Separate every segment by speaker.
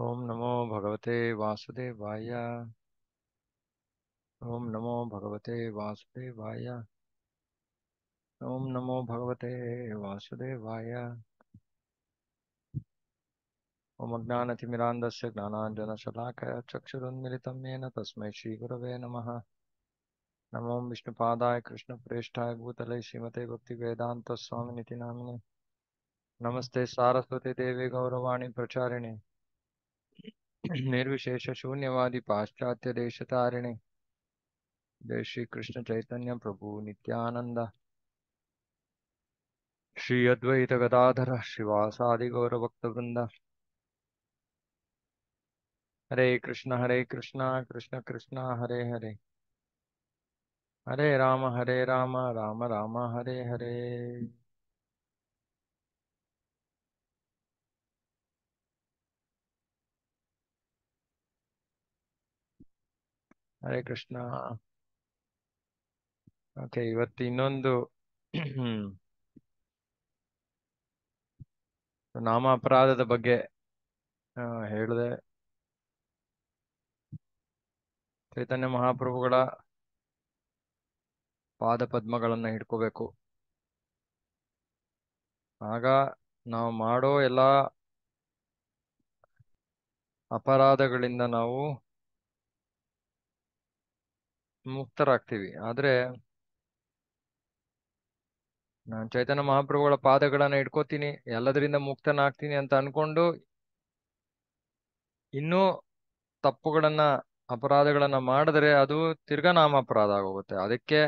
Speaker 1: ओम नमो भगवते वासुदेवाय ओम नमो भगवते वासुदेवाय ओम नमो भगवते वासुदेवाय ओम अज्ञानतिमिरान्धस्य ज्ञानाञ्जनशलाकया चक्षुरुन्मिलितं येन तस्मै श्रीगुरवे नमः नमो विष्णुपादाय कृष्णप्रेष्ठाय भूतले श्रीमते भक्तिवेदान्तस्वामिनिति नामिने नमस्ते सारस्वती देवी गौरवाणी प्रचारिणी शून्यवादी पाश्चात्य देशतारिणे जय श्री कृष्ण चैतन्य प्रभु नित्यानंद श्री अद्वैत गदाधर श्रीवासादि गौर भक्त वृंद हरे कृष्ण हरे कृष्ण कृष्ण कृष्ण हरे हरे हरे राम हरे राम राम राम हरे हरे ಹರೇ ಕೃಷ್ಣ ಓಕೆ ಇವತ್ತು ಇನ್ನೊಂದು ನಾಮ ಅಪರಾಧದ ಬಗ್ಗೆ ಹೇಳಿದೆ ಚೈತನ್ಯ ಮಹಾಪ್ರಭುಗಳ ಪಾದ ಪದ್ಮಗಳನ್ನ ಹಿಡ್ಕೋಬೇಕು ಆಗ ನಾವು ಮಾಡೋ ಎಲ್ಲ ಅಪರಾಧಗಳಿಂದ ನಾವು ಮುಕ್ತರಾಗ್ತೀವಿ ಆದ್ರೆ ನಾನ್ ಚೈತನ್ಯ ಮಹಾಪ್ರಭುಗಳ ಪಾದಗಳನ್ನ ಇಟ್ಕೋತೀನಿ ಎಲ್ಲದರಿಂದ ಮುಕ್ತನಾಗ್ತೀನಿ ಅಂತ ಅನ್ಕೊಂಡು ಇನ್ನೂ ತಪ್ಪುಗಳನ್ನ ಅಪರಾಧಗಳನ್ನ ಮಾಡಿದ್ರೆ ಅದು ತಿರ್ಗಾ ನಾಮ ಅಪರಾಧ ಆಗೋಗುತ್ತೆ ಅದಕ್ಕೆ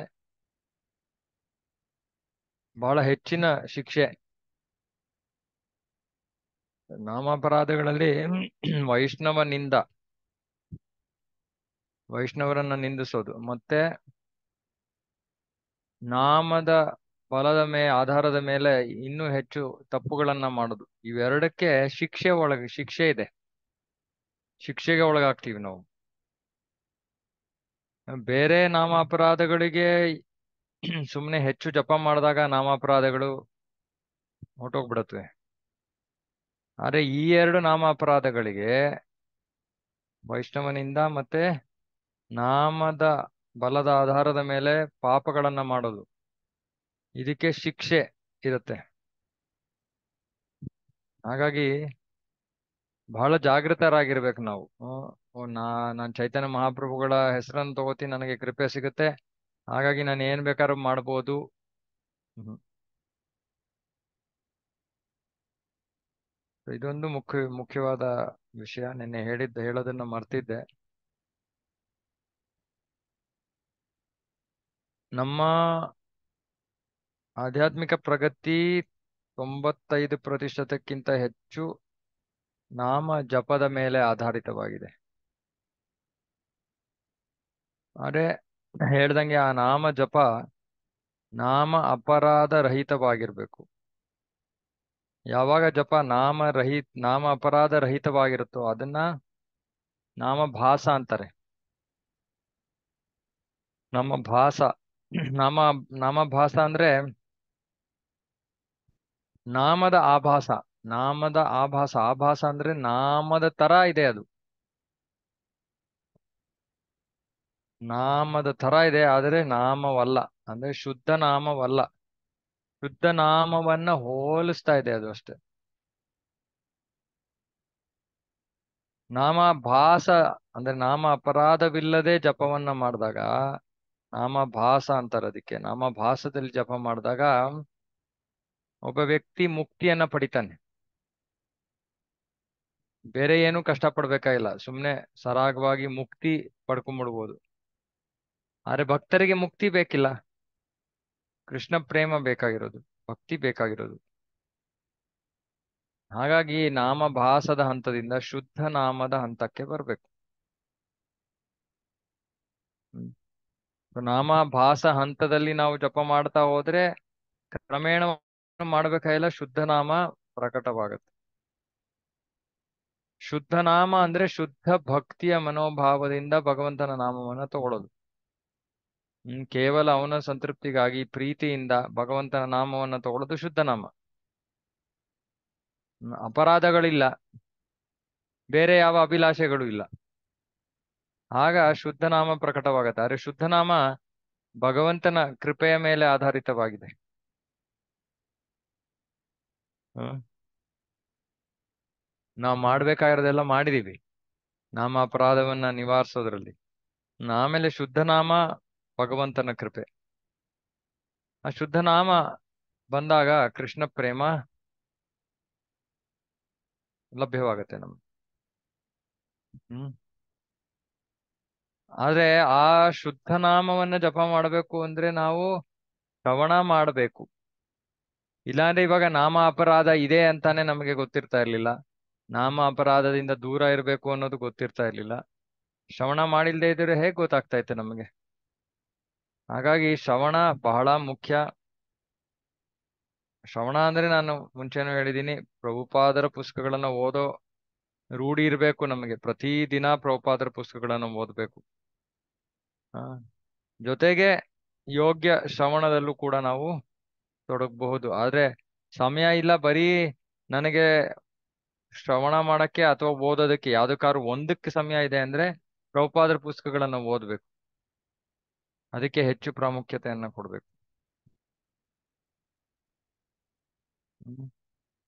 Speaker 1: ಬಹಳ ಹೆಚ್ಚಿನ ಶಿಕ್ಷೆ ನಾಮಾಪರಾಧಗಳಲ್ಲಿ ವೈಷ್ಣವನಿಂದ ವೈಷ್ಣವರನ್ನ ನಿಂದಿಸೋದು ಮತ್ತೆ ನಾಮದ ಫಲದ ಮೇ ಆಧಾರದ ಮೇಲೆ ಇನ್ನೂ ಹೆಚ್ಚು ತಪ್ಪುಗಳನ್ನ ಮಾಡೋದು ಇವೆರಡಕ್ಕೆ ಶಿಕ್ಷೆ ಒಳಗ ಶಿಕ್ಷೆ ಇದೆ ಶಿಕ್ಷೆಗೆ ಒಳಗಾಗ್ತೀವಿ ನಾವು ಬೇರೆ ನಾಮ ಅಪರಾಧಗಳಿಗೆ ಸುಮ್ಮನೆ ಹೆಚ್ಚು ಜಪ ಮಾಡಿದಾಗ ಅಪರಾಧಗಳು ಹೊಟ್ಟೋಗ್ಬಿಡತ್ವೆ ಆದ್ರೆ ಈ ಎರಡು ನಾಮ ಅಪರಾಧಗಳಿಗೆ ವೈಷ್ಣವನಿಂದ ಮತ್ತೆ ನಾಮದ ಬಲದ ಆಧಾರದ ಮೇಲೆ ಪಾಪಗಳನ್ನ ಮಾಡೋದು ಇದಕ್ಕೆ ಶಿಕ್ಷೆ ಇರುತ್ತೆ ಹಾಗಾಗಿ ಬಹಳ ಜಾಗೃತರಾಗಿರ್ಬೇಕು ನಾವು ನಾ ನಾನು ಚೈತನ್ಯ ಮಹಾಪ್ರಭುಗಳ ಹೆಸರನ್ನು ತಗೋತೀನಿ ನನಗೆ ಕೃಪೆ ಸಿಗುತ್ತೆ ಹಾಗಾಗಿ ನಾನು ಏನ್ ಬೇಕಾದ್ರೂ ಮಾಡ್ಬೋದು ಇದೊಂದು ಮುಖ್ಯ ಮುಖ್ಯವಾದ ವಿಷಯ ನಿನ್ನೆ ಹೇಳಿದ್ದೆ ಹೇಳೋದನ್ನ ಮರ್ತಿದ್ದೆ ನಮ್ಮ ಆಧ್ಯಾತ್ಮಿಕ ಪ್ರಗತಿ ತೊಂಬತ್ತೈದು ಪ್ರತಿಶತಕ್ಕಿಂತ ಹೆಚ್ಚು ನಾಮ ಜಪದ ಮೇಲೆ ಆಧಾರಿತವಾಗಿದೆ ಅದೇ ಹೇಳ್ದಂಗೆ ಆ ನಾಮ ಜಪ ನಾಮ ಅಪರಾಧ ರಹಿತವಾಗಿರ್ಬೇಕು ಯಾವಾಗ ಜಪ ನಾಮ ರಹಿ ನಾಮ ಅಪರಾಧ ರಹಿತವಾಗಿರುತ್ತೋ ಅದನ್ನ ನಾಮ ಭಾಸ ಅಂತಾರೆ ನಮ್ಮ ಭಾಸ ನಾಮ ನಾಮಭಾಸ ಅಂದ್ರೆ ನಾಮದ ಆಭಾಸ ನಾಮದ ಆಭಾಸ ಆಭಾಸ ಅಂದ್ರೆ ನಾಮದ ತರ ಇದೆ ಅದು ನಾಮದ ತರ ಇದೆ ಆದರೆ ನಾಮವಲ್ಲ ಅಂದ್ರೆ ಶುದ್ಧ ನಾಮವಲ್ಲ ಶುದ್ಧ ನಾಮವನ್ನ ಹೋಲಿಸ್ತಾ ಇದೆ ಅದು ಅಷ್ಟೆ ನಾಮ ಭಾಸ ಅಂದ್ರೆ ನಾಮ ಅಪರಾಧವಿಲ್ಲದೆ ಜಪವನ್ನ ಮಾಡಿದಾಗ ನಾಮಭಾಸ ಅಂತಾರೆ ಅದಕ್ಕೆ ನಾಮಭಾಸದಲ್ಲಿ ಜಪ ಮಾಡಿದಾಗ ಒಬ್ಬ ವ್ಯಕ್ತಿ ಮುಕ್ತಿಯನ್ನ ಪಡಿತಾನೆ ಬೇರೆ ಏನು ಕಷ್ಟ ಪಡ್ಬೇಕಾಗಿಲ್ಲ ಸುಮ್ನೆ ಸರಾಗವಾಗಿ ಮುಕ್ತಿ ಪಡ್ಕೊಂಡ್ಬಿಡ್ಬೋದು ಆದ್ರೆ ಭಕ್ತರಿಗೆ ಮುಕ್ತಿ ಬೇಕಿಲ್ಲ ಕೃಷ್ಣ ಪ್ರೇಮ ಬೇಕಾಗಿರೋದು ಭಕ್ತಿ ಬೇಕಾಗಿರೋದು ಹಾಗಾಗಿ ನಾಮಭಾಸದ ಹಂತದಿಂದ ಶುದ್ಧ ನಾಮದ ಹಂತಕ್ಕೆ ಬರ್ಬೇಕು ನಾಮ ಭಾಸ ಹಂತದಲ್ಲಿ ನಾವು ಜಪ ಮಾಡ್ತಾ ಹೋದ್ರೆ ಕ್ರಮೇಣ ಮಾಡ್ಬೇಕಾಗಿಲ್ಲ ಶುದ್ಧನಾಮ ಪ್ರಕಟವಾಗುತ್ತೆ ಶುದ್ಧನಾಮ ಅಂದ್ರೆ ಶುದ್ಧ ಭಕ್ತಿಯ ಮನೋಭಾವದಿಂದ ಭಗವಂತನ ನಾಮವನ್ನು ತಗೊಳ್ಳೋದು ಹ್ಮ್ ಕೇವಲ ಅವನ ಸಂತೃಪ್ತಿಗಾಗಿ ಪ್ರೀತಿಯಿಂದ ಭಗವಂತನ ನಾಮವನ್ನು ತಗೊಳ್ಳೋದು ನಾಮ ಅಪರಾಧಗಳಿಲ್ಲ ಬೇರೆ ಯಾವ ಅಭಿಲಾಷೆಗಳು ಇಲ್ಲ ಆಗ ಶುದ್ಧನಾಮ ಪ್ರಕಟವಾಗುತ್ತೆ ಆದರೆ ಶುದ್ಧನಾಮ ಭಗವಂತನ ಕೃಪೆಯ ಮೇಲೆ ಆಧಾರಿತವಾಗಿದೆ ನಾವು ಮಾಡ್ಬೇಕಾಗಿರೋದೆಲ್ಲ ಮಾಡಿದೀವಿ ನಾಮ ಅಪರಾಧವನ್ನ ನಿವಾರಿಸೋದ್ರಲ್ಲಿ ಆಮೇಲೆ ಶುದ್ಧನಾಮ ಭಗವಂತನ ಕೃಪೆ ಆ ಶುದ್ಧನಾಮ ಬಂದಾಗ ಕೃಷ್ಣ ಪ್ರೇಮ ಲಭ್ಯವಾಗತ್ತೆ ನಮ್ಗೆ ಹ್ಮ್ ಆದ್ರೆ ಆ ಶುದ್ಧ ನಾಮವನ್ನ ಜಪ ಮಾಡಬೇಕು ಅಂದ್ರೆ ನಾವು ಶ್ರವಣ ಮಾಡಬೇಕು ಇಲ್ಲಾಂದ್ರೆ ಇವಾಗ ನಾಮ ಅಪರಾಧ ಇದೆ ಅಂತಾನೆ ನಮಗೆ ಗೊತ್ತಿರ್ತಾ ಇರ್ಲಿಲ್ಲ ನಾಮ ಅಪರಾಧದಿಂದ ದೂರ ಇರಬೇಕು ಅನ್ನೋದು ಗೊತ್ತಿರ್ತಾ ಇರ್ಲಿಲ್ಲ ಶ್ರವಣ ಮಾಡಿಲ್ದೆ ಇದ್ರೆ ಹೇಗ್ ಗೊತ್ತಾಗ್ತಾ ಇತ್ತು ನಮಗೆ ಹಾಗಾಗಿ ಶ್ರವಣ ಬಹಳ ಮುಖ್ಯ ಶ್ರವಣ ಅಂದ್ರೆ ನಾನು ಮುಂಚೆನೂ ಹೇಳಿದೀನಿ ಪ್ರಭುಪಾದರ ಪುಸ್ತಕಗಳನ್ನ ಓದೋ ರೂಢಿ ಇರಬೇಕು ನಮಗೆ ಪ್ರತಿ ದಿನ ಪ್ರಭುಪಾದರ ಪುಸ್ತಕಗಳನ್ನು ಓದಬೇಕು ಜೊತೆಗೆ ಯೋಗ್ಯ ಶ್ರವಣದಲ್ಲೂ ಕೂಡ ನಾವು ತೊಡಗಬಹುದು ಆದ್ರೆ ಸಮಯ ಇಲ್ಲ ಬರೀ ನನಗೆ ಶ್ರವಣ ಮಾಡಕ್ಕೆ ಅಥವಾ ಓದೋದಕ್ಕೆ ಯಾವ್ದಕ್ಕಾದ್ರು ಒಂದಕ್ಕೆ ಸಮಯ ಇದೆ ಅಂದ್ರೆ ಪ್ರಭುಪಾದರ ಪುಸ್ತಕಗಳನ್ನ ಓದ್ಬೇಕು ಅದಕ್ಕೆ ಹೆಚ್ಚು ಪ್ರಾಮುಖ್ಯತೆಯನ್ನ ಕೊಡ್ಬೇಕು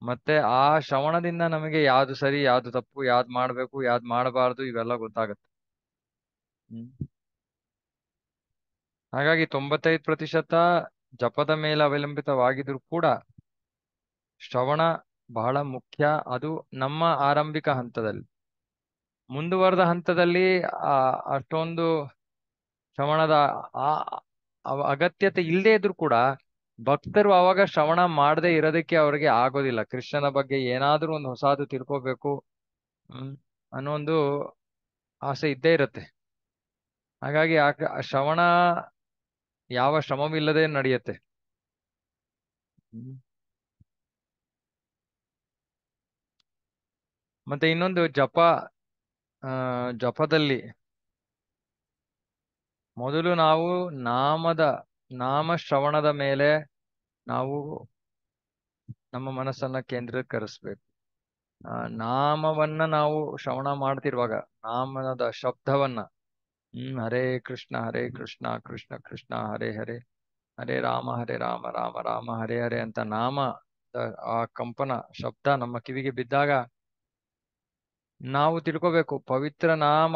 Speaker 1: ಮತ್ತೆ ಆ ಶ್ರವಣದಿಂದ ನಮಗೆ ಯಾವ್ದು ಸರಿ ಯಾವ್ದು ತಪ್ಪು ಯಾವ್ದು ಮಾಡ್ಬೇಕು ಯಾವ್ದು ಮಾಡಬಾರ್ದು ಇವೆಲ್ಲ ಗೊತ್ತಾಗತ್ತೆ ಹ್ಮ್ ಹಾಗಾಗಿ ತೊಂಬತ್ತೈದು ಪ್ರತಿಶತ ಜಪದ ಮೇಲೆ ಅವಲಂಬಿತವಾಗಿದ್ರು ಕೂಡ ಶ್ರವಣ ಬಹಳ ಮುಖ್ಯ ಅದು ನಮ್ಮ ಆರಂಭಿಕ ಹಂತದಲ್ಲಿ ಮುಂದುವರೆದ ಹಂತದಲ್ಲಿ ಆ ಅಷ್ಟೊಂದು ಶ್ರವಣದ ಆ ಅಗತ್ಯತೆ ಇಲ್ಲದೆ ಇದ್ರು ಕೂಡ ಭಕ್ತರು ಅವಾಗ ಶ್ರವಣ ಮಾಡದೆ ಇರೋದಕ್ಕೆ ಅವರಿಗೆ ಆಗೋದಿಲ್ಲ ಕೃಷ್ಣನ ಬಗ್ಗೆ ಏನಾದ್ರೂ ಒಂದು ಹೊಸದು ತಿಳ್ಕೋಬೇಕು ಅನ್ನೋ ಒಂದು ಆಸೆ ಇದ್ದೇ ಇರುತ್ತೆ ಹಾಗಾಗಿ ಆ ಶ್ರವಣ ಯಾವ ಶ್ರಮವಿಲ್ಲದೆ ನಡೆಯುತ್ತೆ ಮತ್ತೆ ಇನ್ನೊಂದು ಜಪ ಜಪದಲ್ಲಿ ಮೊದಲು ನಾವು ನಾಮದ ನಾಮ ಶ್ರವಣದ ಮೇಲೆ ನಾವು ನಮ್ಮ ಮನಸ್ಸನ್ನ ಕೇಂದ್ರೀಕರಿಸ್ಬೇಕು ನಾಮವನ್ನ ನಾವು ಶ್ರವಣ ಮಾಡ್ತಿರುವಾಗ ನಾಮದ ಶಬ್ದವನ್ನ ಹ್ಮ್ ಹರೇ ಕೃಷ್ಣ ಹರೇ ಕೃಷ್ಣ ಕೃಷ್ಣ ಕೃಷ್ಣ ಹರೇ ಹರೇ ಹರೇ ರಾಮ ಹರೇ ರಾಮ ರಾಮ ರಾಮ ಹರೇ ಹರೇ ಅಂತ ನಾಮ ಆ ಕಂಪನ ಶಬ್ದ ನಮ್ಮ ಕಿವಿಗೆ ಬಿದ್ದಾಗ ನಾವು ತಿಳ್ಕೋಬೇಕು ಪವಿತ್ರ ನಾಮ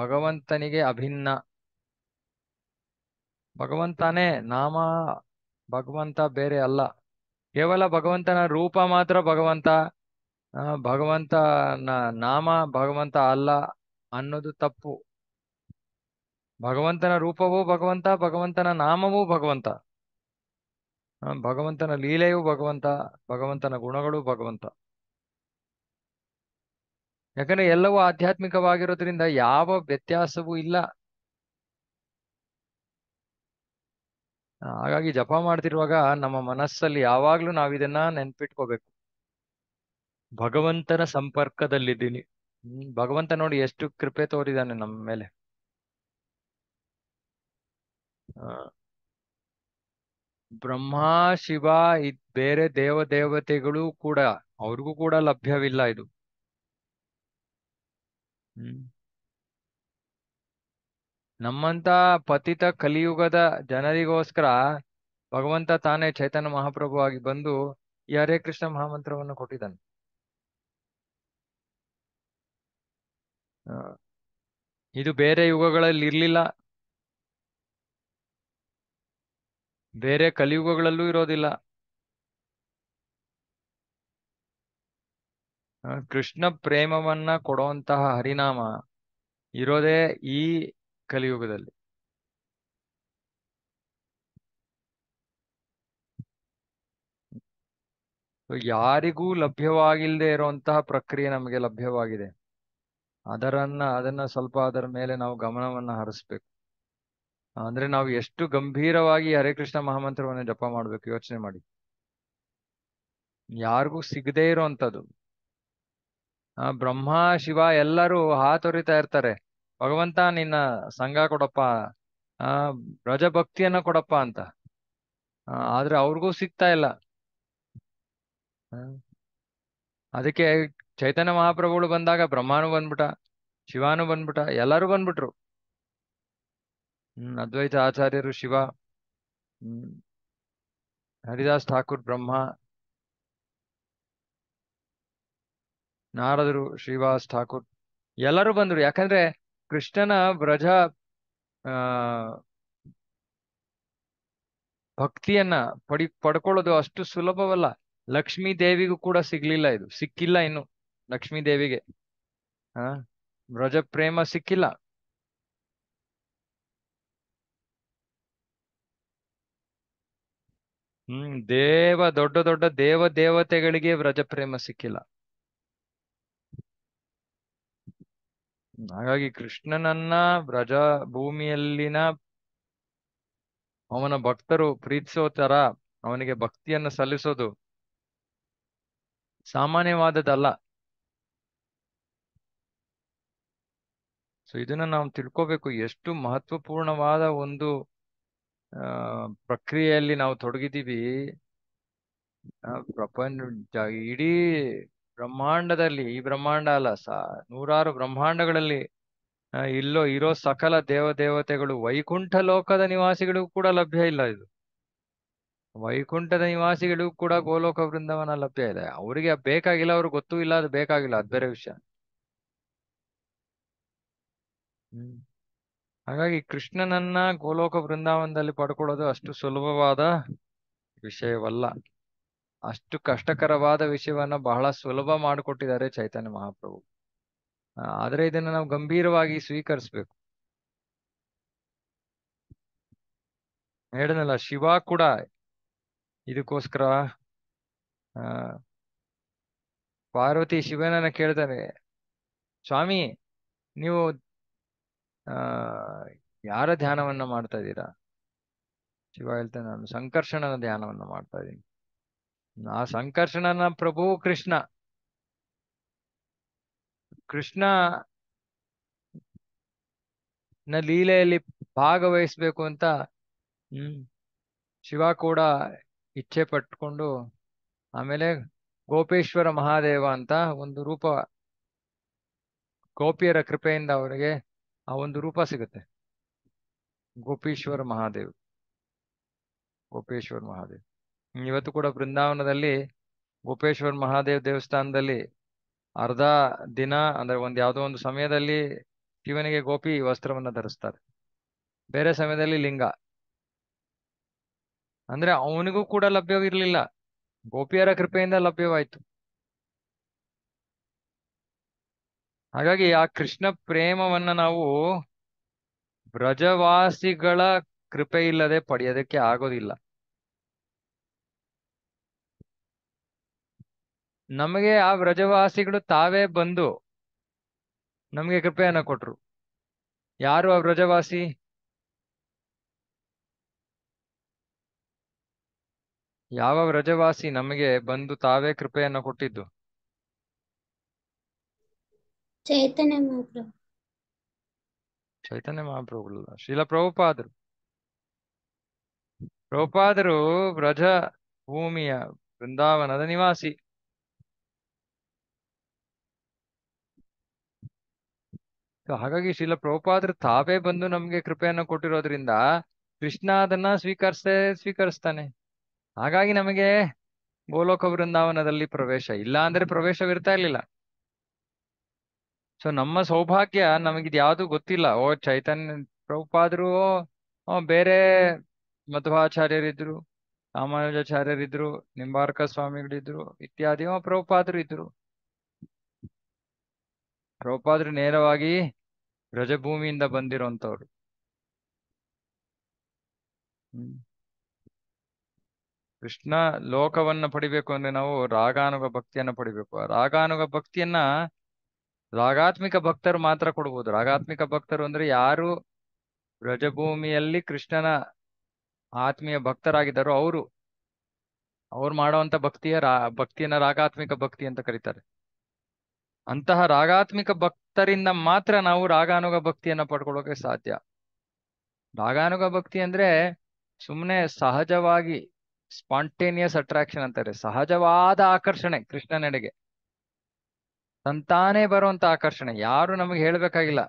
Speaker 1: ಭಗವಂತನಿಗೆ ಅಭಿನ್ನ ಭಗವಂತನೇ ನಾಮ ಭಗವಂತ ಬೇರೆ ಅಲ್ಲ ಕೇವಲ ಭಗವಂತನ ರೂಪ ಮಾತ್ರ ಭಗವಂತ ಭಗವಂತನ ನಾಮ ಭಗವಂತ ಅಲ್ಲ ಅನ್ನೋದು ತಪ್ಪು ಭಗವಂತನ ರೂಪವೂ ಭಗವಂತ ಭಗವಂತನ ನಾಮವೂ ಭಗವಂತ ಭಗವಂತನ ಲೀಲೆಯೂ ಭಗವಂತ ಭಗವಂತನ ಗುಣಗಳು ಭಗವಂತ ಯಾಕಂದ್ರೆ ಎಲ್ಲವೂ ಆಧ್ಯಾತ್ಮಿಕವಾಗಿರೋದ್ರಿಂದ ಯಾವ ವ್ಯತ್ಯಾಸವೂ ಇಲ್ಲ ಹಾಗಾಗಿ ಜಪ ಮಾಡ್ತಿರುವಾಗ ನಮ್ಮ ಮನಸ್ಸಲ್ಲಿ ಯಾವಾಗ್ಲೂ ನಾವಿದನ್ನ ನೆನ್ಪಿಟ್ಕೋಬೇಕು ಭಗವಂತನ ಸಂಪರ್ಕದಲ್ಲಿದ್ದೀನಿ ಭಗವಂತ ನೋಡಿ ಎಷ್ಟು ಕೃಪೆ ತೋರಿದಾನೆ ನಮ್ಮ ಮೇಲೆ ಬ್ರಹ್ಮ ಶಿವ ಇದ್ ಬೇರೆ ದೇವ ದೇವತೆಗಳು ಕೂಡ ಅವ್ರಿಗೂ ಕೂಡ ಲಭ್ಯವಿಲ್ಲ ಇದು ಹ್ಮ್ ನಮ್ಮಂತ ಪತಿತ ಕಲಿಯುಗದ ಜನರಿಗೋಸ್ಕರ ಭಗವಂತ ತಾನೇ ಚೈತನ್ಯ ಮಹಾಪ್ರಭುವಾಗಿ ಬಂದು ಈ ಹರೇ ಕೃಷ್ಣ ಮಹಾಮಂತ್ರವನ್ನು ಕೊಟ್ಟಿದ್ದಾನೆ ಇದು ಬೇರೆ ಯುಗಗಳಲ್ಲಿ ಇರ್ಲಿಲ್ಲ ಬೇರೆ ಕಲಿಯುಗಗಳಲ್ಲೂ ಇರೋದಿಲ್ಲ ಕೃಷ್ಣ ಪ್ರೇಮವನ್ನ ಕೊಡುವಂತಹ ಹರಿನಾಮ ಇರೋದೇ ಈ ಕಲಿಯುಗದಲ್ಲಿ ಯಾರಿಗೂ ಲಭ್ಯವಾಗಿಲ್ಲದೆ ಇರುವಂತಹ ಪ್ರಕ್ರಿಯೆ ನಮಗೆ ಲಭ್ಯವಾಗಿದೆ ಅದರನ್ನ ಅದನ್ನ ಸ್ವಲ್ಪ ಅದರ ಮೇಲೆ ನಾವು ಗಮನವನ್ನ ಹರಿಸ್ಬೇಕು ಅಂದ್ರೆ ನಾವು ಎಷ್ಟು ಗಂಭೀರವಾಗಿ ಹರೇ ಕೃಷ್ಣ ಮಹಾಮಂತ್ರವನ್ನು ಜಪ ಮಾಡ್ಬೇಕು ಯೋಚನೆ ಮಾಡಿ ಯಾರಿಗೂ ಸಿಗದೇ ಇರೋಂಥದ್ದು ಆ ಬ್ರಹ್ಮ ಶಿವ ಎಲ್ಲರೂ ತೊರಿತಾ ಇರ್ತಾರೆ ಭಗವಂತ ನಿನ್ನ ಸಂಘ ಕೊಡಪ್ಪ ಆ ರಜ ಭಕ್ತಿಯನ್ನ ಕೊಡಪ್ಪ ಅಂತ ಆದ್ರೆ ಅವ್ರಿಗೂ ಸಿಗ್ತಾ ಇಲ್ಲ ಅದಕ್ಕೆ ಚೈತನ್ಯ ಮಹಾಪ್ರಭುಗಳು ಬಂದಾಗ ಬ್ರಹ್ಮಾನು ಬಂದ್ಬಿಟ ಶಿವಾನು ಬಂದ್ಬಿಟ ಎಲ್ಲರೂ ಬಂದ್ಬಿಟ್ರು ಹ್ಮ್ ಅದ್ವೈತ ಆಚಾರ್ಯರು ಶಿವ ಹ್ಮ್ ಹರಿದಾಸ್ ಠಾಕೂರ್ ಬ್ರಹ್ಮ ನಾರದರು ಶ್ರೀವಾಸ್ ಠಾಕೂರ್ ಎಲ್ಲರೂ ಬಂದರು ಯಾಕಂದ್ರೆ ಕೃಷ್ಣನ ವ್ರಜ ಆ ಭಕ್ತಿಯನ್ನ ಪಡಿ ಪಡ್ಕೊಳ್ಳೋದು ಅಷ್ಟು ಸುಲಭವಲ್ಲ ಲಕ್ಷ್ಮೀ ದೇವಿಗೂ ಕೂಡ ಸಿಗ್ಲಿಲ್ಲ ಇದು ಸಿಕ್ಕಿಲ್ಲ ಇನ್ನು ಲಕ್ಷ್ಮೀ ದೇವಿಗೆ ಆ ವ್ರಜ ಪ್ರೇಮ ಸಿಕ್ಕಿಲ್ಲ ಹ್ಮ್ ದೇವ ದೊಡ್ಡ ದೊಡ್ಡ ದೇವ ದೇವತೆಗಳಿಗೆ ವ್ರಜ ಪ್ರೇಮ ಸಿಕ್ಕಿಲ್ಲ ಹಾಗಾಗಿ ಕೃಷ್ಣನನ್ನ ವ್ರಜ ಭೂಮಿಯಲ್ಲಿನ ಅವನ ಭಕ್ತರು ಪ್ರೀತಿಸೋ ತರ ಅವನಿಗೆ ಭಕ್ತಿಯನ್ನು ಸಲ್ಲಿಸೋದು ಸಾಮಾನ್ಯವಾದದಲ್ಲ ಸೊ ಇದನ್ನ ನಾವು ತಿಳ್ಕೋಬೇಕು ಎಷ್ಟು ಮಹತ್ವಪೂರ್ಣವಾದ ಒಂದು ಪ್ರಕ್ರಿಯೆಯಲ್ಲಿ ನಾವು ತೊಡಗಿದ್ದೀವಿ ಪ್ರಪಂಚ ಇಡೀ ಬ್ರಹ್ಮಾಂಡದಲ್ಲಿ ಈ ಬ್ರಹ್ಮಾಂಡ ಅಲ್ಲ ಸ ನೂರಾರು ಬ್ರಹ್ಮಾಂಡಗಳಲ್ಲಿ ಇಲ್ಲೋ ಇರೋ ಸಕಲ ದೇವ ದೇವತೆಗಳು ವೈಕುಂಠ ಲೋಕದ ನಿವಾಸಿಗಳಿಗೂ ಕೂಡ ಲಭ್ಯ ಇಲ್ಲ ಇದು ವೈಕುಂಠದ ನಿವಾಸಿಗಳಿಗೂ ಕೂಡ ಗೋಲೋಕ ವೃಂದವನ ಲಭ್ಯ ಇದೆ ಅವರಿಗೆ ಬೇಕಾಗಿಲ್ಲ ಅವ್ರಿಗೆ ಗೊತ್ತೂ ಇಲ್ಲ ಅದು ಬೇಕಾಗಿಲ್ಲ ಅದ್ ಬೇರೆ ವಿಷಯ ಹ್ಮ್ ಹಾಗಾಗಿ ಕೃಷ್ಣನನ್ನ ಗೋಲೋಕ ಬೃಂದಾವನದಲ್ಲಿ ಪಡ್ಕೊಳ್ಳೋದು ಅಷ್ಟು ಸುಲಭವಾದ ವಿಷಯವಲ್ಲ ಅಷ್ಟು ಕಷ್ಟಕರವಾದ ವಿಷಯವನ್ನ ಬಹಳ ಸುಲಭ ಮಾಡಿಕೊಟ್ಟಿದ್ದಾರೆ ಚೈತನ್ಯ ಮಹಾಪ್ರಭು ಆದರೆ ಇದನ್ನ ನಾವು ಗಂಭೀರವಾಗಿ ಸ್ವೀಕರಿಸ್ಬೇಕು ಹೇಳನಲ್ಲ ಶಿವ ಕೂಡ ಇದಕ್ಕೋಸ್ಕರ ಆ ಪಾರ್ವತಿ ಶಿವನನ್ನ ಕೇಳ್ತಾನೆ ಸ್ವಾಮಿ ನೀವು ಯಾರ ಧ್ಯಾನವನ್ನ ಮಾಡ್ತಾ ಇದ್ದೀರಾ ಶಿವ ಹೇಳ್ತಾನೆ ನಾನು ಸಂಕರ್ಷಣನ ಧ್ಯಾನವನ್ನ ಮಾಡ್ತಾ ಇದ್ದೀನಿ ಆ ಸಂಕರ್ಷಣನ ಪ್ರಭು ಕೃಷ್ಣ ಕೃಷ್ಣ ನ ಲೀಲೆಯಲ್ಲಿ ಭಾಗವಹಿಸ್ಬೇಕು ಅಂತ ಹ್ಮ್ ಶಿವ ಕೂಡ ಇಚ್ಛೆ ಪಟ್ಕೊಂಡು ಆಮೇಲೆ ಗೋಪೇಶ್ವರ ಮಹಾದೇವ ಅಂತ ಒಂದು ರೂಪ ಗೋಪಿಯರ ಕೃಪೆಯಿಂದ ಅವರಿಗೆ ಆ ಒಂದು ರೂಪ ಸಿಗುತ್ತೆ ಗೋಪೀಶ್ವರ ಮಹಾದೇವ್ ಗೋಪೇಶ್ವರ ಮಹಾದೇವ್ ಇವತ್ತು ಕೂಡ ಬೃಂದಾವನದಲ್ಲಿ ಗೋಪೇಶ್ವರ ಮಹಾದೇವ್ ದೇವಸ್ಥಾನದಲ್ಲಿ ಅರ್ಧ ದಿನ ಅಂದ್ರೆ ಒಂದ್ ಯಾವುದೋ ಒಂದು ಸಮಯದಲ್ಲಿ ಶಿವನಿಗೆ ಗೋಪಿ ವಸ್ತ್ರವನ್ನ ಧರಿಸ್ತಾರೆ ಬೇರೆ ಸಮಯದಲ್ಲಿ ಲಿಂಗ ಅಂದ್ರೆ ಅವನಿಗೂ ಕೂಡ ಲಭ್ಯವಿರಲಿಲ್ಲ ಗೋಪಿಯರ ಕೃಪೆಯಿಂದ ಲಭ್ಯವಾಯ್ತು ಹಾಗಾಗಿ ಆ ಕೃಷ್ಣ ಪ್ರೇಮವನ್ನ ನಾವು ವ್ರಜವಾಸಿಗಳ ಕೃಪೆ ಇಲ್ಲದೆ ಪಡೆಯೋದಕ್ಕೆ ಆಗೋದಿಲ್ಲ ನಮಗೆ ಆ ವ್ರಜವಾಸಿಗಳು ತಾವೇ ಬಂದು ನಮಗೆ ಕೃಪೆಯನ್ನು ಕೊಟ್ರು ಯಾರು ಆ ವ್ರಜವಾಸಿ ಯಾವ ವ್ರಜವಾಸಿ ನಮಗೆ ಬಂದು ತಾವೇ ಕೃಪೆಯನ್ನ ಕೊಟ್ಟಿದ್ದು ಚೈತನ್ಯ ಮಹಾಪ್ರಭು ಚೈತನ್ಯ ಮಹಾಪ್ರಭುಗಳಲ್ಲ ಶ್ರೀಲ ಪ್ರಭುಪಾದರು ಪ್ರಭುಪಾದರು ಬ್ರಜ ಭೂಮಿಯ ಬೃಂದಾವನದ ನಿವಾಸಿ ಹಾಗಾಗಿ ಶ್ರೀಲ ಪ್ರಭುಪಾದರು ತಾವೇ ಬಂದು ನಮ್ಗೆ ಕೃಪೆಯನ್ನು ಕೊಟ್ಟಿರೋದ್ರಿಂದ ಕೃಷ್ಣ ಅದನ್ನ ಸ್ವೀಕರಿಸೇ ಸ್ವೀಕರಿಸ್ತಾನೆ ಹಾಗಾಗಿ ನಮಗೆ ಗೋಲೋಕ ಬೃಂದಾವನದಲ್ಲಿ ಪ್ರವೇಶ ಇಲ್ಲ ಅಂದ್ರೆ ಪ್ರವೇಶವಿರ್ತಾ ಇರ್ಲಿಲ್ಲ ಸೊ ನಮ್ಮ ಸೌಭಾಗ್ಯ ನಮಗಿದ್ ಯಾವ್ದು ಗೊತ್ತಿಲ್ಲ ಓ ಚೈತನ್ಯ ಪ್ರಭುಪಾದ್ರು ಬೇರೆ ಮಧ್ವಾಚಾರ್ಯರಿದ್ರು ರಾಮಾನುಜಾಚಾರ್ಯರಿದ್ರು ನಿಂಬಾರ್ಕ ಸ್ವಾಮಿಗಳಿದ್ರು ಇತ್ಯಾದಿ ಪ್ರಭುಪಾದ್ರು ಇದ್ರು ಪ್ರಭುಪಾದ್ರು ನೇರವಾಗಿ ರಜಭೂಮಿಯಿಂದ ಹ್ಮ್ ಕೃಷ್ಣ ಲೋಕವನ್ನ ಪಡಿಬೇಕು ಅಂದ್ರೆ ನಾವು ರಾಗಾನುಗ ಭಕ್ತಿಯನ್ನ ಪಡಿಬೇಕು ರಾಗಾನುಗ ಭಕ್ತಿಯನ್ನ ರಾಗಾತ್ಮಿಕ ಭಕ್ತರು ಮಾತ್ರ ಕೊಡ್ಬೋದು ರಾಗಾತ್ಮಿಕ ಭಕ್ತರು ಅಂದ್ರೆ ಯಾರು ರಜಭೂಮಿಯಲ್ಲಿ ಕೃಷ್ಣನ ಆತ್ಮೀಯ ಭಕ್ತರಾಗಿದ್ದಾರೋ ಅವರು ಅವ್ರು ಮಾಡುವಂತ ಭಕ್ತಿಯ ರಾ ಭಕ್ತಿಯನ್ನ ರಾಗಾತ್ಮಿಕ ಭಕ್ತಿ ಅಂತ ಕರೀತಾರೆ ಅಂತಹ ರಾಗಾತ್ಮಿಕ ಭಕ್ತರಿಂದ ಮಾತ್ರ ನಾವು ರಾಗಾನುಗ ಭಕ್ತಿಯನ್ನ ಪಡ್ಕೊಳ್ಳೋಕೆ ಸಾಧ್ಯ ರಾಗಾನುಗ ಭಕ್ತಿ ಅಂದ್ರೆ ಸುಮ್ಮನೆ ಸಹಜವಾಗಿ ಸ್ಪಾಂಟೇನಿಯಸ್ ಅಟ್ರಾಕ್ಷನ್ ಅಂತಾರೆ ಸಹಜವಾದ ಆಕರ್ಷಣೆ ಕೃಷ್ಣನೆಡೆಗೆ ತಂತಾನೇ ಬರುವಂತ ಆಕರ್ಷಣೆ ಯಾರು ನಮಗೆ ಹೇಳ್ಬೇಕಾಗಿಲ್ಲ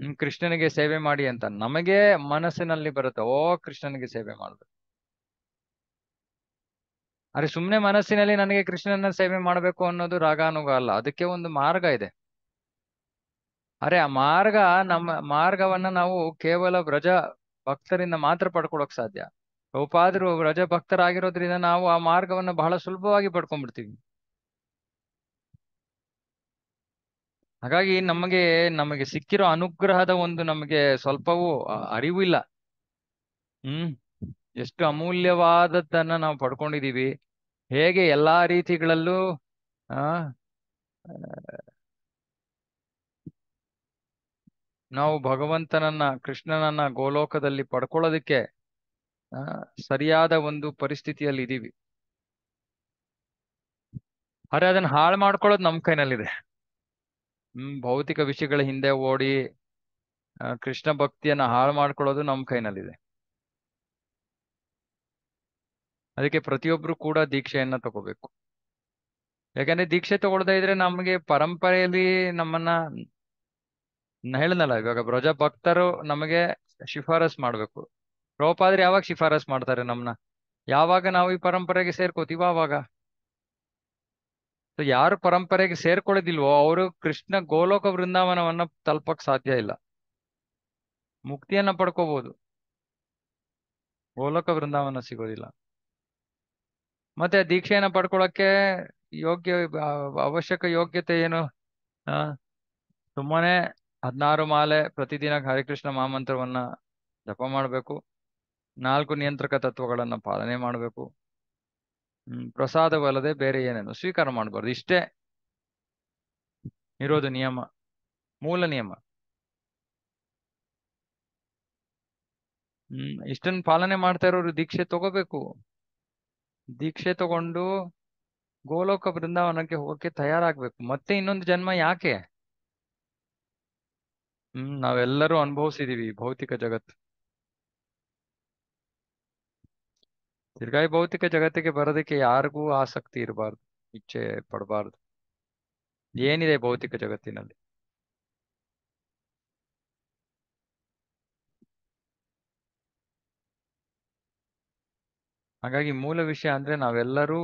Speaker 1: ಹ್ಮ್ ಕೃಷ್ಣನಿಗೆ ಸೇವೆ ಮಾಡಿ ಅಂತ ನಮಗೆ ಮನಸ್ಸಿನಲ್ಲಿ ಬರುತ್ತೆ ಓ ಕೃಷ್ಣನಿಗೆ ಸೇವೆ ಮಾಡುದು ಅರೆ ಸುಮ್ನೆ ಮನಸ್ಸಿನಲ್ಲಿ ನನಗೆ ಕೃಷ್ಣನ ಸೇವೆ ಮಾಡಬೇಕು ಅನ್ನೋದು ರಾಗಾನುಗ ಅಲ್ಲ ಅದಕ್ಕೆ ಒಂದು ಮಾರ್ಗ ಇದೆ ಅರೆ ಆ ಮಾರ್ಗ ನಮ್ಮ ಮಾರ್ಗವನ್ನ ನಾವು ಕೇವಲ ವ್ರಜ ಭಕ್ತರಿಂದ ಮಾತ್ರ ಪಡ್ಕೊಳಕ್ ಸಾಧ್ಯ ರೂಪಾದ್ರೂ ವ್ರಜ ಭಕ್ತರಾಗಿರೋದ್ರಿಂದ ನಾವು ಆ ಮಾರ್ಗವನ್ನ ಬಹಳ ಸುಲಭವಾಗಿ ಪಡ್ಕೊಂಡ್ಬಿಡ್ತೀವಿ ಹಾಗಾಗಿ ನಮಗೆ ನಮಗೆ ಸಿಕ್ಕಿರೋ ಅನುಗ್ರಹದ ಒಂದು ನಮಗೆ ಸ್ವಲ್ಪವೂ ಅರಿವು ಇಲ್ಲ ಹ್ಮ್ ಎಷ್ಟು ಅಮೂಲ್ಯವಾದದ್ದನ್ನ ನಾವು ಪಡ್ಕೊಂಡಿದೀವಿ ಹೇಗೆ ಎಲ್ಲಾ ರೀತಿಗಳಲ್ಲೂ ಆ ನಾವು ಭಗವಂತನನ್ನ ಕೃಷ್ಣನನ್ನ ಗೋಲೋಕದಲ್ಲಿ ಪಡ್ಕೊಳ್ಳೋದಕ್ಕೆ ಸರಿಯಾದ ಒಂದು ಪರಿಸ್ಥಿತಿಯಲ್ಲಿ ಇದೀವಿ ಆದ್ರೆ ಅದನ್ನ ಹಾಳು ಮಾಡ್ಕೊಳ್ಳೋದು ನಮ್ ಕೈನಲ್ಲಿದೆ ಭೌತಿಕ ವಿಷಯಗಳ ಹಿಂದೆ ಓಡಿ ಕೃಷ್ಣ ಭಕ್ತಿಯನ್ನ ಹಾಳು ಮಾಡ್ಕೊಳ್ಳೋದು ನಮ್ಮ ಕೈನಲ್ಲಿದೆ ಅದಕ್ಕೆ ಪ್ರತಿಯೊಬ್ರು ಕೂಡ ದೀಕ್ಷೆಯನ್ನ ತಗೋಬೇಕು ಯಾಕಂದ್ರೆ ದೀಕ್ಷೆ ತಗೊಳ್ದೇ ಇದ್ರೆ ನಮಗೆ ಪರಂಪರೆಯಲ್ಲಿ ನಮ್ಮನ್ನ ಹೇಳನಲ್ಲ ಇವಾಗ ಬ್ರಜ ಭಕ್ತರು ನಮಗೆ ಶಿಫಾರಸ್ ಮಾಡ್ಬೇಕು ರೋಪಾದ್ರೆ ಯಾವಾಗ ಶಿಫಾರಸ್ ಮಾಡ್ತಾರೆ ನಮ್ಮನ್ನ ಯಾವಾಗ ನಾವು ಈ ಪರಂಪರೆಗೆ ಸೇರ್ಕೋತೀವ ಅವಾಗ ಸೊ ಯಾರು ಪರಂಪರೆಗೆ ಸೇರ್ಕೊಳ್ಳೋದಿಲ್ವೋ ಅವರು ಕೃಷ್ಣ ಗೋಲೋಕ ವೃಂದಾವನವನ್ನ ತಲುಪಕ್ ಸಾಧ್ಯ ಇಲ್ಲ ಮುಕ್ತಿಯನ್ನ ಪಡ್ಕೋಬಹುದು ಗೋಲೋಕ ವೃಂದಾವನ ಸಿಗೋದಿಲ್ಲ ಮತ್ತೆ ದೀಕ್ಷೆಯನ್ನ ಪಡ್ಕೊಳಕ್ಕೆ ಯೋಗ್ಯ ಅವಶ್ಯಕ ಯೋಗ್ಯತೆ ಏನು ಸುಮ್ಮನೆ ಹದಿನಾರು ಮಾಲೆ ಪ್ರತಿದಿನ ಹರಿಕೃಷ್ಣ ಮಾಮಂತ್ರವನ್ನ ಜಪ ಮಾಡಬೇಕು ನಾಲ್ಕು ನಿಯಂತ್ರಕ ತತ್ವಗಳನ್ನ ಪಾಲನೆ ಮಾಡಬೇಕು ಹ್ಮ್ ಪ್ರಸಾದವಲ್ಲದೆ ಬೇರೆ ಏನೇನು ಸ್ವೀಕಾರ ಮಾಡಬಾರ್ದು ಇಷ್ಟೇ ಇರೋದು ನಿಯಮ ಮೂಲ ನಿಯಮ ಹ್ಮ್ ಇಷ್ಟನ್ ಪಾಲನೆ ಮಾಡ್ತಾ ಇರೋರು ದೀಕ್ಷೆ ತಗೋಬೇಕು ದೀಕ್ಷೆ ತಗೊಂಡು ಗೋಲೋಕ ಬೃಂದಾವನಕ್ಕೆ ಹೋಗಕ್ಕೆ ತಯಾರಾಗ್ಬೇಕು ಮತ್ತೆ ಇನ್ನೊಂದು ಜನ್ಮ ಯಾಕೆ ಹ್ಮ್ ನಾವೆಲ್ಲರೂ ಅನುಭವಿಸಿದೀವಿ ಭೌತಿಕ ಜಗತ್ತು ದೀರ್ಘಾಯು ಭೌತಿಕ ಜಗತ್ತಿಗೆ ಬರೋದಕ್ಕೆ ಯಾರಿಗೂ ಆಸಕ್ತಿ ಇರಬಾರ್ದು ಇಚ್ಛೆ ಪಡಬಾರ್ದು ಏನಿದೆ ಭೌತಿಕ ಜಗತ್ತಿನಲ್ಲಿ ಹಾಗಾಗಿ ಮೂಲ ವಿಷಯ ಅಂದ್ರೆ ನಾವೆಲ್ಲರೂ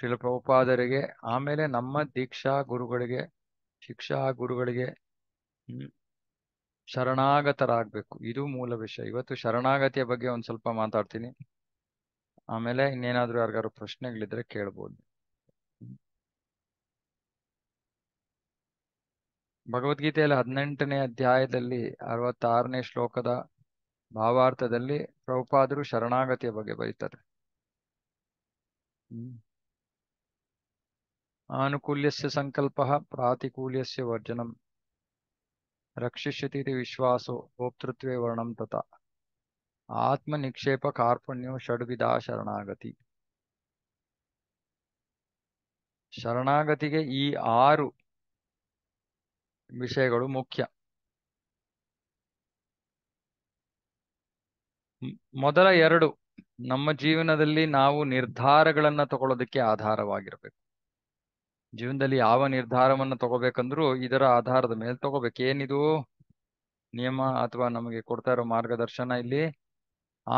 Speaker 1: ಶಿಲ್ಪಾದರಿಗೆ ಆಮೇಲೆ ನಮ್ಮ ದೀಕ್ಷಾ ಗುರುಗಳಿಗೆ ಶಿಕ್ಷಾ ಗುರುಗಳಿಗೆ ಹ್ಮ್ ಶರಣಾಗತರಾಗಬೇಕು ಇದು ಮೂಲ ವಿಷಯ ಇವತ್ತು ಶರಣಾಗತಿಯ ಬಗ್ಗೆ ಒಂದು ಸ್ವಲ್ಪ ಮಾತಾಡ್ತೀನಿ ಆಮೇಲೆ ಇನ್ನೇನಾದ್ರೂ ಯಾರಿಗಾರು ಪ್ರಶ್ನೆಗಳಿದ್ರೆ ಕೇಳ್ಬೋದು ಭಗವದ್ಗೀತೆಯಲ್ಲಿ ಹದಿನೆಂಟನೇ ಅಧ್ಯಾಯದಲ್ಲಿ ಅರವತ್ತಾರನೇ ಶ್ಲೋಕದ ಭಾವಾರ್ಥದಲ್ಲಿ ಪ್ರಭುಪಾದರು ಶರಣಾಗತಿಯ ಬಗ್ಗೆ ಬರೀತಾರೆ ಆನುಕೂಲ್ಯಸ್ಯ ಸಂಕಲ್ಪ ಪ್ರಾತಿಕೂಲ್ಯಸ್ಯ ವರ್ಜನಂ ವಿಶ್ವಾಸೋ विश्वासो ವರ್ಣಂ ತತ ಆತ್ಮ ನಿಕ್ಷೇಪ ಕಾರ್ಪುಣ್ಯೋ ಷಡ್ವಿಧ ಶರಣಾಗತಿ ಶರಣಾಗತಿಗೆ ಈ ಆರು ವಿಷಯಗಳು ಮುಖ್ಯ ಮೊದಲ ಎರಡು ನಮ್ಮ ಜೀವನದಲ್ಲಿ ನಾವು ನಿರ್ಧಾರಗಳನ್ನ ತಗೊಳ್ಳೋದಕ್ಕೆ ಆಧಾರವಾಗಿರಬೇಕು ಜೀವನದಲ್ಲಿ ಯಾವ ನಿರ್ಧಾರವನ್ನು ತಗೋಬೇಕಂದ್ರೂ ಇದರ ಆಧಾರದ ಮೇಲೆ ತಗೋಬೇಕು ಏನಿದು ನಿಯಮ ಅಥವಾ ನಮಗೆ ಕೊಡ್ತಾ ಇರೋ ಮಾರ್ಗದರ್ಶನ ಇಲ್ಲಿ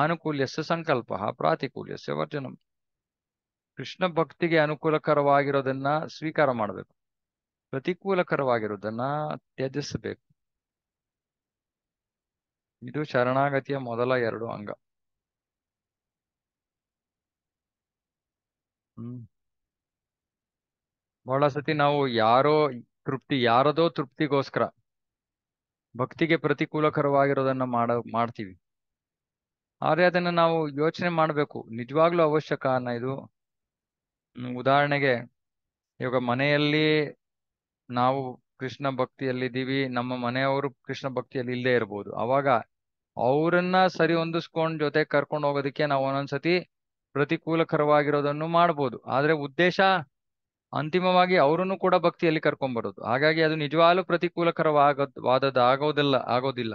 Speaker 1: ಆನುಕೂಲ್ಯಸ್ಯ ಸಂಕಲ್ಪ ಪ್ರಾತಿಕೂಲ್ಯಸ್ಯ ವರ್ಜನಂ ಕೃಷ್ಣ ಭಕ್ತಿಗೆ ಅನುಕೂಲಕರವಾಗಿರೋದನ್ನ ಸ್ವೀಕಾರ ಮಾಡಬೇಕು ಪ್ರತಿಕೂಲಕರವಾಗಿರೋದನ್ನ ತ್ಯಜಿಸಬೇಕು ಇದು ಶರಣಾಗತಿಯ ಮೊದಲ ಎರಡು ಅಂಗ ಹ್ಮ್ ಬಹಳ ಸತಿ ನಾವು ಯಾರೋ ತೃಪ್ತಿ ಯಾರದೋ ತೃಪ್ತಿಗೋಸ್ಕರ ಭಕ್ತಿಗೆ ಪ್ರತಿಕೂಲಕರವಾಗಿರೋದನ್ನ ಮಾಡ ಮಾಡ್ತೀವಿ ಆದ್ರೆ ಅದನ್ನ ನಾವು ಯೋಚನೆ ಮಾಡಬೇಕು ನಿಜವಾಗ್ಲೂ ಅವಶ್ಯಕ ಅನ್ನ ಇದು ಉದಾಹರಣೆಗೆ ಇವಾಗ ಮನೆಯಲ್ಲಿ ನಾವು ಕೃಷ್ಣ ಭಕ್ತಿಯಲ್ಲಿದ್ದೀವಿ ನಮ್ಮ ಮನೆಯವರು ಕೃಷ್ಣ ಭಕ್ತಿಯಲ್ಲಿ ಇಲ್ಲದೆ ಇರ್ಬೋದು ಅವಾಗ ಅವರನ್ನ ಸರಿ ಹೊಂದಿಸ್ಕೊಂಡ್ ಜೊತೆ ಕರ್ಕೊಂಡು ಹೋಗೋದಕ್ಕೆ ನಾವು ಒಂದೊಂದ್ಸತಿ ಪ್ರತಿಕೂಲಕರವಾಗಿರೋದನ್ನು ಮಾಡ್ಬೋದು ಆದ್ರೆ ಉದ್ದೇಶ ಅಂತಿಮವಾಗಿ ಅವರನ್ನು ಕೂಡ ಭಕ್ತಿಯಲ್ಲಿ ಕರ್ಕೊಂಡ್ ಬರೋದು ಹಾಗಾಗಿ ಅದು ನಿಜವಾಗ್ಲೂ ಪ್ರತಿಕೂಲಕರವಾಗದ್ವಾದದ್ದು ಆಗೋದಿಲ್ಲ ಆಗೋದಿಲ್ಲ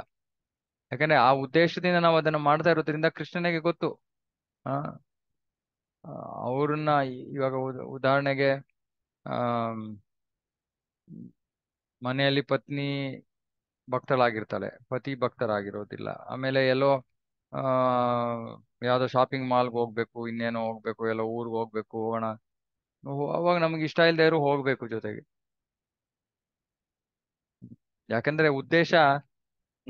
Speaker 1: ಯಾಕಂದ್ರೆ ಆ ಉದ್ದೇಶದಿಂದ ನಾವು ಅದನ್ನ ಮಾಡ್ತಾ ಇರೋದ್ರಿಂದ ಕೃಷ್ಣನಿಗೆ ಗೊತ್ತು ಆ ಅವ್ರನ್ನ ಇವಾಗ ಉದಾಹರಣೆಗೆ ಆ ಮನೆಯಲ್ಲಿ ಪತ್ನಿ ಭಕ್ತಳಾಗಿರ್ತಾಳೆ ಪತಿ ಭಕ್ತರಾಗಿರೋದಿಲ್ಲ ಆಮೇಲೆ ಎಲ್ಲೋ ಆ ಯಾವ್ದೋ ಶಾಪಿಂಗ್ ಮಾಲ್ಗೆ ಹೋಗ್ಬೇಕು ಇನ್ನೇನೋ ಹೋಗ್ಬೇಕು ಎಲ್ಲೋ ಊರ್ಗ್ ಹೋಗ್ಬೇಕು ಹೋಗೋಣ ಅವಾಗ ನಮ್ಗೆ ಇಷ್ಟ ಇಲ್ಲದೆ ಇರೋ ಹೋಗ್ಬೇಕು ಜೊತೆಗೆ ಯಾಕಂದ್ರೆ ಉದ್ದೇಶ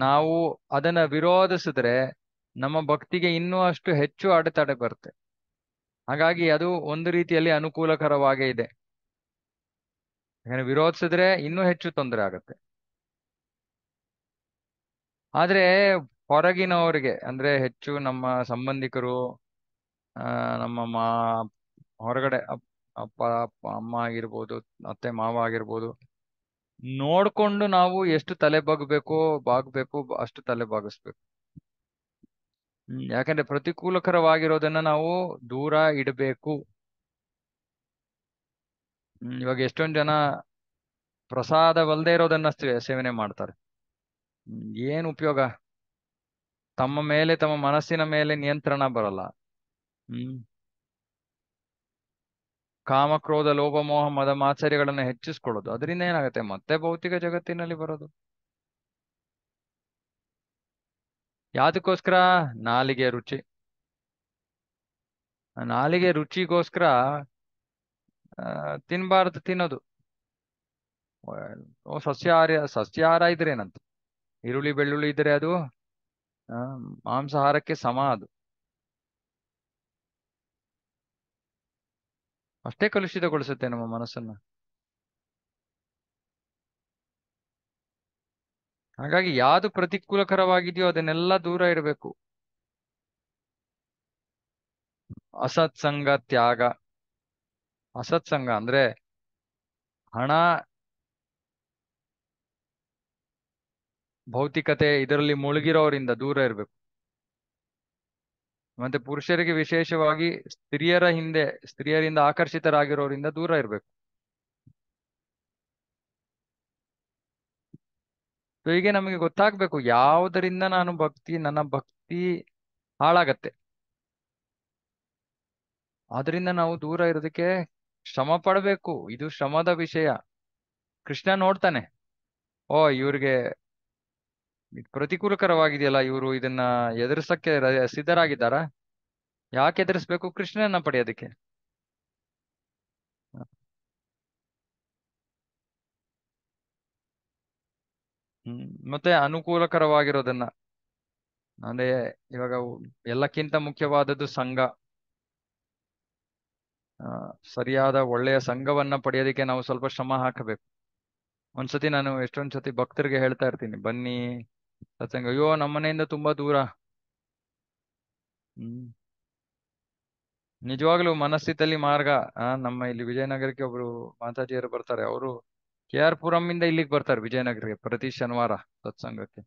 Speaker 1: ನಾವು ಅದನ್ನ ವಿರೋಧಿಸಿದ್ರೆ ನಮ್ಮ ಭಕ್ತಿಗೆ ಇನ್ನೂ ಅಷ್ಟು ಹೆಚ್ಚು ಅಡೆತಡೆ ಬರುತ್ತೆ ಹಾಗಾಗಿ ಅದು ಒಂದು ರೀತಿಯಲ್ಲಿ ಅನುಕೂಲಕರವಾಗೇ ಇದೆ ಯಾಕಂದ್ರೆ ವಿರೋಧಿಸಿದ್ರೆ ಇನ್ನೂ ಹೆಚ್ಚು ತೊಂದರೆ ಆಗುತ್ತೆ ಆದ್ರೆ ಹೊರಗಿನವರಿಗೆ ಅಂದ್ರೆ ಹೆಚ್ಚು ನಮ್ಮ ಸಂಬಂಧಿಕರು ನಮ್ಮ ಮಾ ಹೊರಗಡೆ ಅಪ್ಪ ಅಮ್ಮ ಆಗಿರ್ಬೋದು ಅತ್ತೆ ಮಾವ ಆಗಿರ್ಬೋದು ನೋಡ್ಕೊಂಡು ನಾವು ಎಷ್ಟು ತಲೆ ಬಗ್ಬೇಕು ಬಾಗ್ಬೇಕು ಅಷ್ಟು ತಲೆ ಬಾಗಿಸ್ಬೇಕು ಯಾಕಂದ್ರೆ ಪ್ರತಿಕೂಲಕರವಾಗಿರೋದನ್ನ ನಾವು ದೂರ ಇಡಬೇಕು ಇವಾಗ ಎಷ್ಟೊಂದ್ ಜನ ಪ್ರಸಾದವಲ್ದೇ ಇರೋದನ್ನ ಸೇವನೆ ಮಾಡ್ತಾರೆ ಏನ್ ಉಪಯೋಗ ತಮ್ಮ ಮೇಲೆ ತಮ್ಮ ಮನಸ್ಸಿನ ಮೇಲೆ ನಿಯಂತ್ರಣ ಬರಲ್ಲ ಹ್ಮ್ ಕಾಮ ಕ್ರೋಧ ಲೋಭ ಮೋಹ ಮದ ಮಾತ್ಸರ್ಯಗಳನ್ನು ಹೆಚ್ಚಿಸ್ಕೊಳ್ಳೋದು ಅದರಿಂದ ಏನಾಗುತ್ತೆ ಮತ್ತೆ ಭೌತಿಕ ಜಗತ್ತಿನಲ್ಲಿ ಬರೋದು ಯಾವುದಕ್ಕೋಸ್ಕರ ನಾಲಿಗೆ ರುಚಿ ನಾಲಿಗೆ ರುಚಿಗೋಸ್ಕರ ತಿನ್ಬಾರ್ದು ತಿನ್ನೋದು ಸಸ್ಯಾಹಾರ ಸಸ್ಯಾಹಾರ ಇದ್ರೆ ಏನಂತ ಈರುಳ್ಳಿ ಬೆಳ್ಳುಳ್ಳಿ ಇದ್ರೆ ಅದು ಮಾಂಸಾಹಾರಕ್ಕೆ ಸಮ ಅದು ಅಷ್ಟೇ ಕಲುಷಿತಗೊಳಿಸುತ್ತೆ ನಮ್ಮ ಮನಸ್ಸನ್ನ ಹಾಗಾಗಿ ಯಾವುದು ಪ್ರತಿಕೂಲಕರವಾಗಿದೆಯೋ ಅದನ್ನೆಲ್ಲ ದೂರ ಇರಬೇಕು ಅಸತ್ಸಂಗ ತ್ಯಾಗ ಅಸತ್ಸಂಗ ಅಂದ್ರೆ ಹಣ ಭೌತಿಕತೆ ಇದರಲ್ಲಿ ಮುಳುಗಿರೋರಿಂದ ದೂರ ಇರಬೇಕು ಮತ್ತೆ ಪುರುಷರಿಗೆ ವಿಶೇಷವಾಗಿ ಸ್ತ್ರೀಯರ ಹಿಂದೆ ಸ್ತ್ರೀಯರಿಂದ ಆಕರ್ಷಿತರಾಗಿರೋರಿಂದ ದೂರ ಇರಬೇಕು ಸೊ ಹೀಗೆ ನಮಗೆ ಗೊತ್ತಾಗ್ಬೇಕು ಯಾವುದರಿಂದ ನಾನು ಭಕ್ತಿ ನನ್ನ ಭಕ್ತಿ ಹಾಳಾಗತ್ತೆ ಆದ್ರಿಂದ ನಾವು ದೂರ ಇರೋದಕ್ಕೆ ಶ್ರಮ ಪಡಬೇಕು ಇದು ಶ್ರಮದ ವಿಷಯ ಕೃಷ್ಣ ನೋಡ್ತಾನೆ ಓ ಇವ್ರಿಗೆ ಪ್ರತಿಕೂಲಕರವಾಗಿದೆಯಲ್ಲ ಇವರು ಇದನ್ನ ಎದುರಿಸಕ್ಕೆ ಸಿದ್ಧರಾಗಿದ್ದಾರಾ ಯಾಕೆ ಎದುರಿಸ್ಬೇಕು ಕೃಷ್ಣನನ್ನ ಪಡೆಯೋದಕ್ಕೆ ಮತ್ತೆ ಅನುಕೂಲಕರವಾಗಿರೋದನ್ನ ಅಂದ್ರೆ ಇವಾಗ ಎಲ್ಲಕ್ಕಿಂತ ಮುಖ್ಯವಾದದ್ದು ಸಂಘ ಸರಿಯಾದ ಒಳ್ಳೆಯ ಸಂಘವನ್ನ ಪಡೆಯೋದಕ್ಕೆ ನಾವು ಸ್ವಲ್ಪ ಶ್ರಮ ಹಾಕಬೇಕು ಒಂದ್ಸತಿ ನಾನು ಎಷ್ಟೊಂದ್ಸತಿ ಭಕ್ತರಿಗೆ ಹೇಳ್ತಾ ಇರ್ತೀನಿ ಬನ್ನಿ ಸತ್ಸಂಗ ಅಯ್ಯೋ ನಮ್ಮ ಮನೆಯಿಂದ ತುಂಬಾ ದೂರ ಹ್ಮ್ ನಿಜವಾಗ್ಲೂ ಮನಸ್ಥಿತಲ್ಲಿ ಮಾರ್ಗ ನಮ್ಮ ಇಲ್ಲಿ ವಿಜಯನಗರಕ್ಕೆ ಒಬ್ರು ಮಾತಾಜಿಯರು ಬರ್ತಾರೆ ಅವರು ಕೆ ಆರ್ ಪುರಂ ಇಂದ ಇಲ್ಲಿಗೆ ಬರ್ತಾರೆ ವಿಜಯನಗರಕ್ಕೆ ಪ್ರತಿ ಶನಿವಾರ ಸತ್ಸಂಗಕ್ಕೆ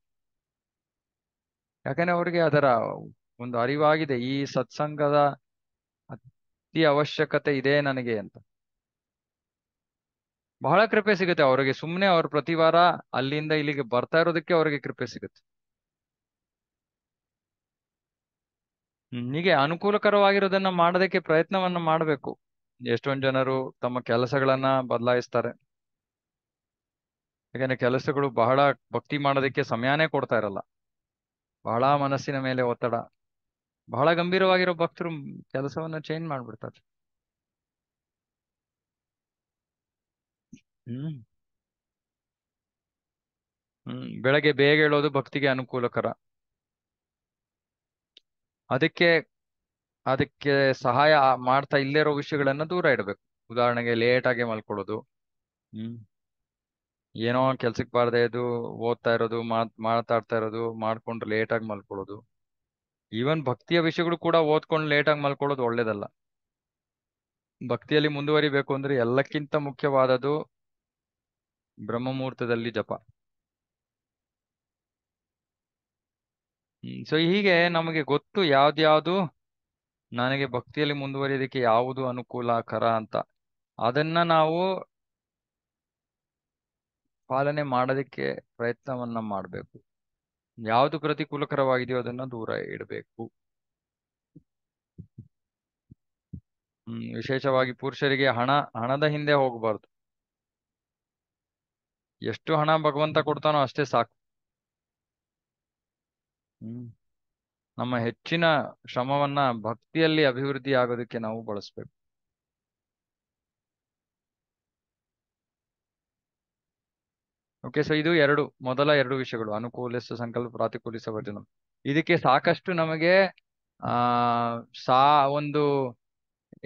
Speaker 1: ಯಾಕಂದ್ರೆ ಅವ್ರಿಗೆ ಅದರ ಒಂದು ಅರಿವಾಗಿದೆ ಈ ಸತ್ಸಂಗದ ಅತಿ ಅವಶ್ಯಕತೆ ಇದೆ ನನಗೆ ಅಂತ ಬಹಳ ಕೃಪೆ ಸಿಗುತ್ತೆ ಅವರಿಗೆ ಸುಮ್ಮನೆ ಅವ್ರ ಪ್ರತಿ ವಾರ ಅಲ್ಲಿಂದ ಇಲ್ಲಿಗೆ ಬರ್ತಾ ಇರೋದಕ್ಕೆ ಅವರಿಗೆ ಕೃಪೆ ಸಿಗುತ್ತೆ ಹೀಗೆ ಅನುಕೂಲಕರವಾಗಿರೋದನ್ನ ಮಾಡೋದಕ್ಕೆ ಪ್ರಯತ್ನವನ್ನ ಮಾಡಬೇಕು ಎಷ್ಟೊಂದು ಜನರು ತಮ್ಮ ಕೆಲಸಗಳನ್ನ ಬದಲಾಯಿಸ್ತಾರೆ ಯಾಕಂದ್ರೆ ಕೆಲಸಗಳು ಬಹಳ ಭಕ್ತಿ ಮಾಡೋದಕ್ಕೆ ಸಮಯನೇ ಕೊಡ್ತಾ ಇರಲ್ಲ ಬಹಳ ಮನಸ್ಸಿನ ಮೇಲೆ ಒತ್ತಡ ಬಹಳ ಗಂಭೀರವಾಗಿರೋ ಭಕ್ತರು ಕೆಲಸವನ್ನ ಚೇಂಜ್ ಮಾಡ್ಬಿಡ್ತಾರೆ ಹ್ಮ್ ಹ್ಮ್ ಬೆಳಗ್ಗೆ ಬೇಗ ಹೇಳೋದು ಭಕ್ತಿಗೆ ಅನುಕೂಲಕರ ಅದಕ್ಕೆ ಅದಕ್ಕೆ ಸಹಾಯ ಮಾಡ್ತಾ ಇಲ್ಲೇ ಇರೋ ವಿಷಯಗಳನ್ನ ದೂರ ಇಡಬೇಕು ಉದಾಹರಣೆಗೆ ಲೇಟ್ ಆಗಿ ಮಲ್ಕೊಳ್ಳೋದು ಹ್ಮ್ ಏನೋ ಕೆಲ್ಸಕ್ಕೆ ಬಾರದೇ ಇದು ಓದ್ತಾ ಇರೋದು ಮಾತ್ ಮಾತಾಡ್ತಾ ಇರೋದು ಮಾಡ್ಕೊಂಡು ಲೇಟಾಗಿ ಆಗಿ ಮಲ್ಕೊಳ್ಳೋದು ಈವನ್ ಭಕ್ತಿಯ ವಿಷಯಗಳು ಕೂಡ ಓದ್ಕೊಂಡು ಲೇಟಾಗಿ ಆಗಿ ಮಲ್ಕೊಳ್ಳೋದು ಒಳ್ಳೇದಲ್ಲ ಭಕ್ತಿಯಲ್ಲಿ ಮುಂದುವರಿಬೇಕು ಅಂದ್ರೆ ಎಲ್ಲಕ್ಕಿಂತ ಮುಖ್ಯವಾದದ್ದು ಬ್ರಹ್ಮ ಮುಹೂರ್ತದಲ್ಲಿ ಜಪ ಸೊ ಹೀಗೆ ನಮಗೆ ಗೊತ್ತು ಯಾವ್ದ್ಯಾವುದು ನನಗೆ ಭಕ್ತಿಯಲ್ಲಿ ಮುಂದುವರಿಯೋದಕ್ಕೆ ಯಾವುದು ಅನುಕೂಲಕರ ಅಂತ ಅದನ್ನ ನಾವು ಪಾಲನೆ ಮಾಡೋದಕ್ಕೆ ಪ್ರಯತ್ನವನ್ನ ಮಾಡಬೇಕು ಯಾವುದು ಪ್ರತಿಕೂಲಕರವಾಗಿದೆಯೋ ಅದನ್ನ ದೂರ ಇಡಬೇಕು ವಿಶೇಷವಾಗಿ ಪುರುಷರಿಗೆ ಹಣ ಹಣದ ಹಿಂದೆ ಹೋಗಬಾರ್ದು ಎಷ್ಟು ಹಣ ಭಗವಂತ ಕೊಡ್ತಾನೋ ಅಷ್ಟೇ ಸಾಕು ನಮ್ಮ ಹೆಚ್ಚಿನ ಶ್ರಮವನ್ನ ಭಕ್ತಿಯಲ್ಲಿ ಅಭಿವೃದ್ಧಿ ಆಗೋದಕ್ಕೆ ನಾವು ಬಳಸ್ಬೇಕು ಓಕೆ ಸೊ ಇದು ಎರಡು ಮೊದಲ ಎರಡು ವಿಷಯಗಳು ಅನುಕೂಲಿಸ ಸಂಕಲ್ಪ ಪ್ರಾತಿಕೂಲಿಸ ವಚನ ಇದಕ್ಕೆ ಸಾಕಷ್ಟು ನಮಗೆ ಆ ಸಾ ಒಂದು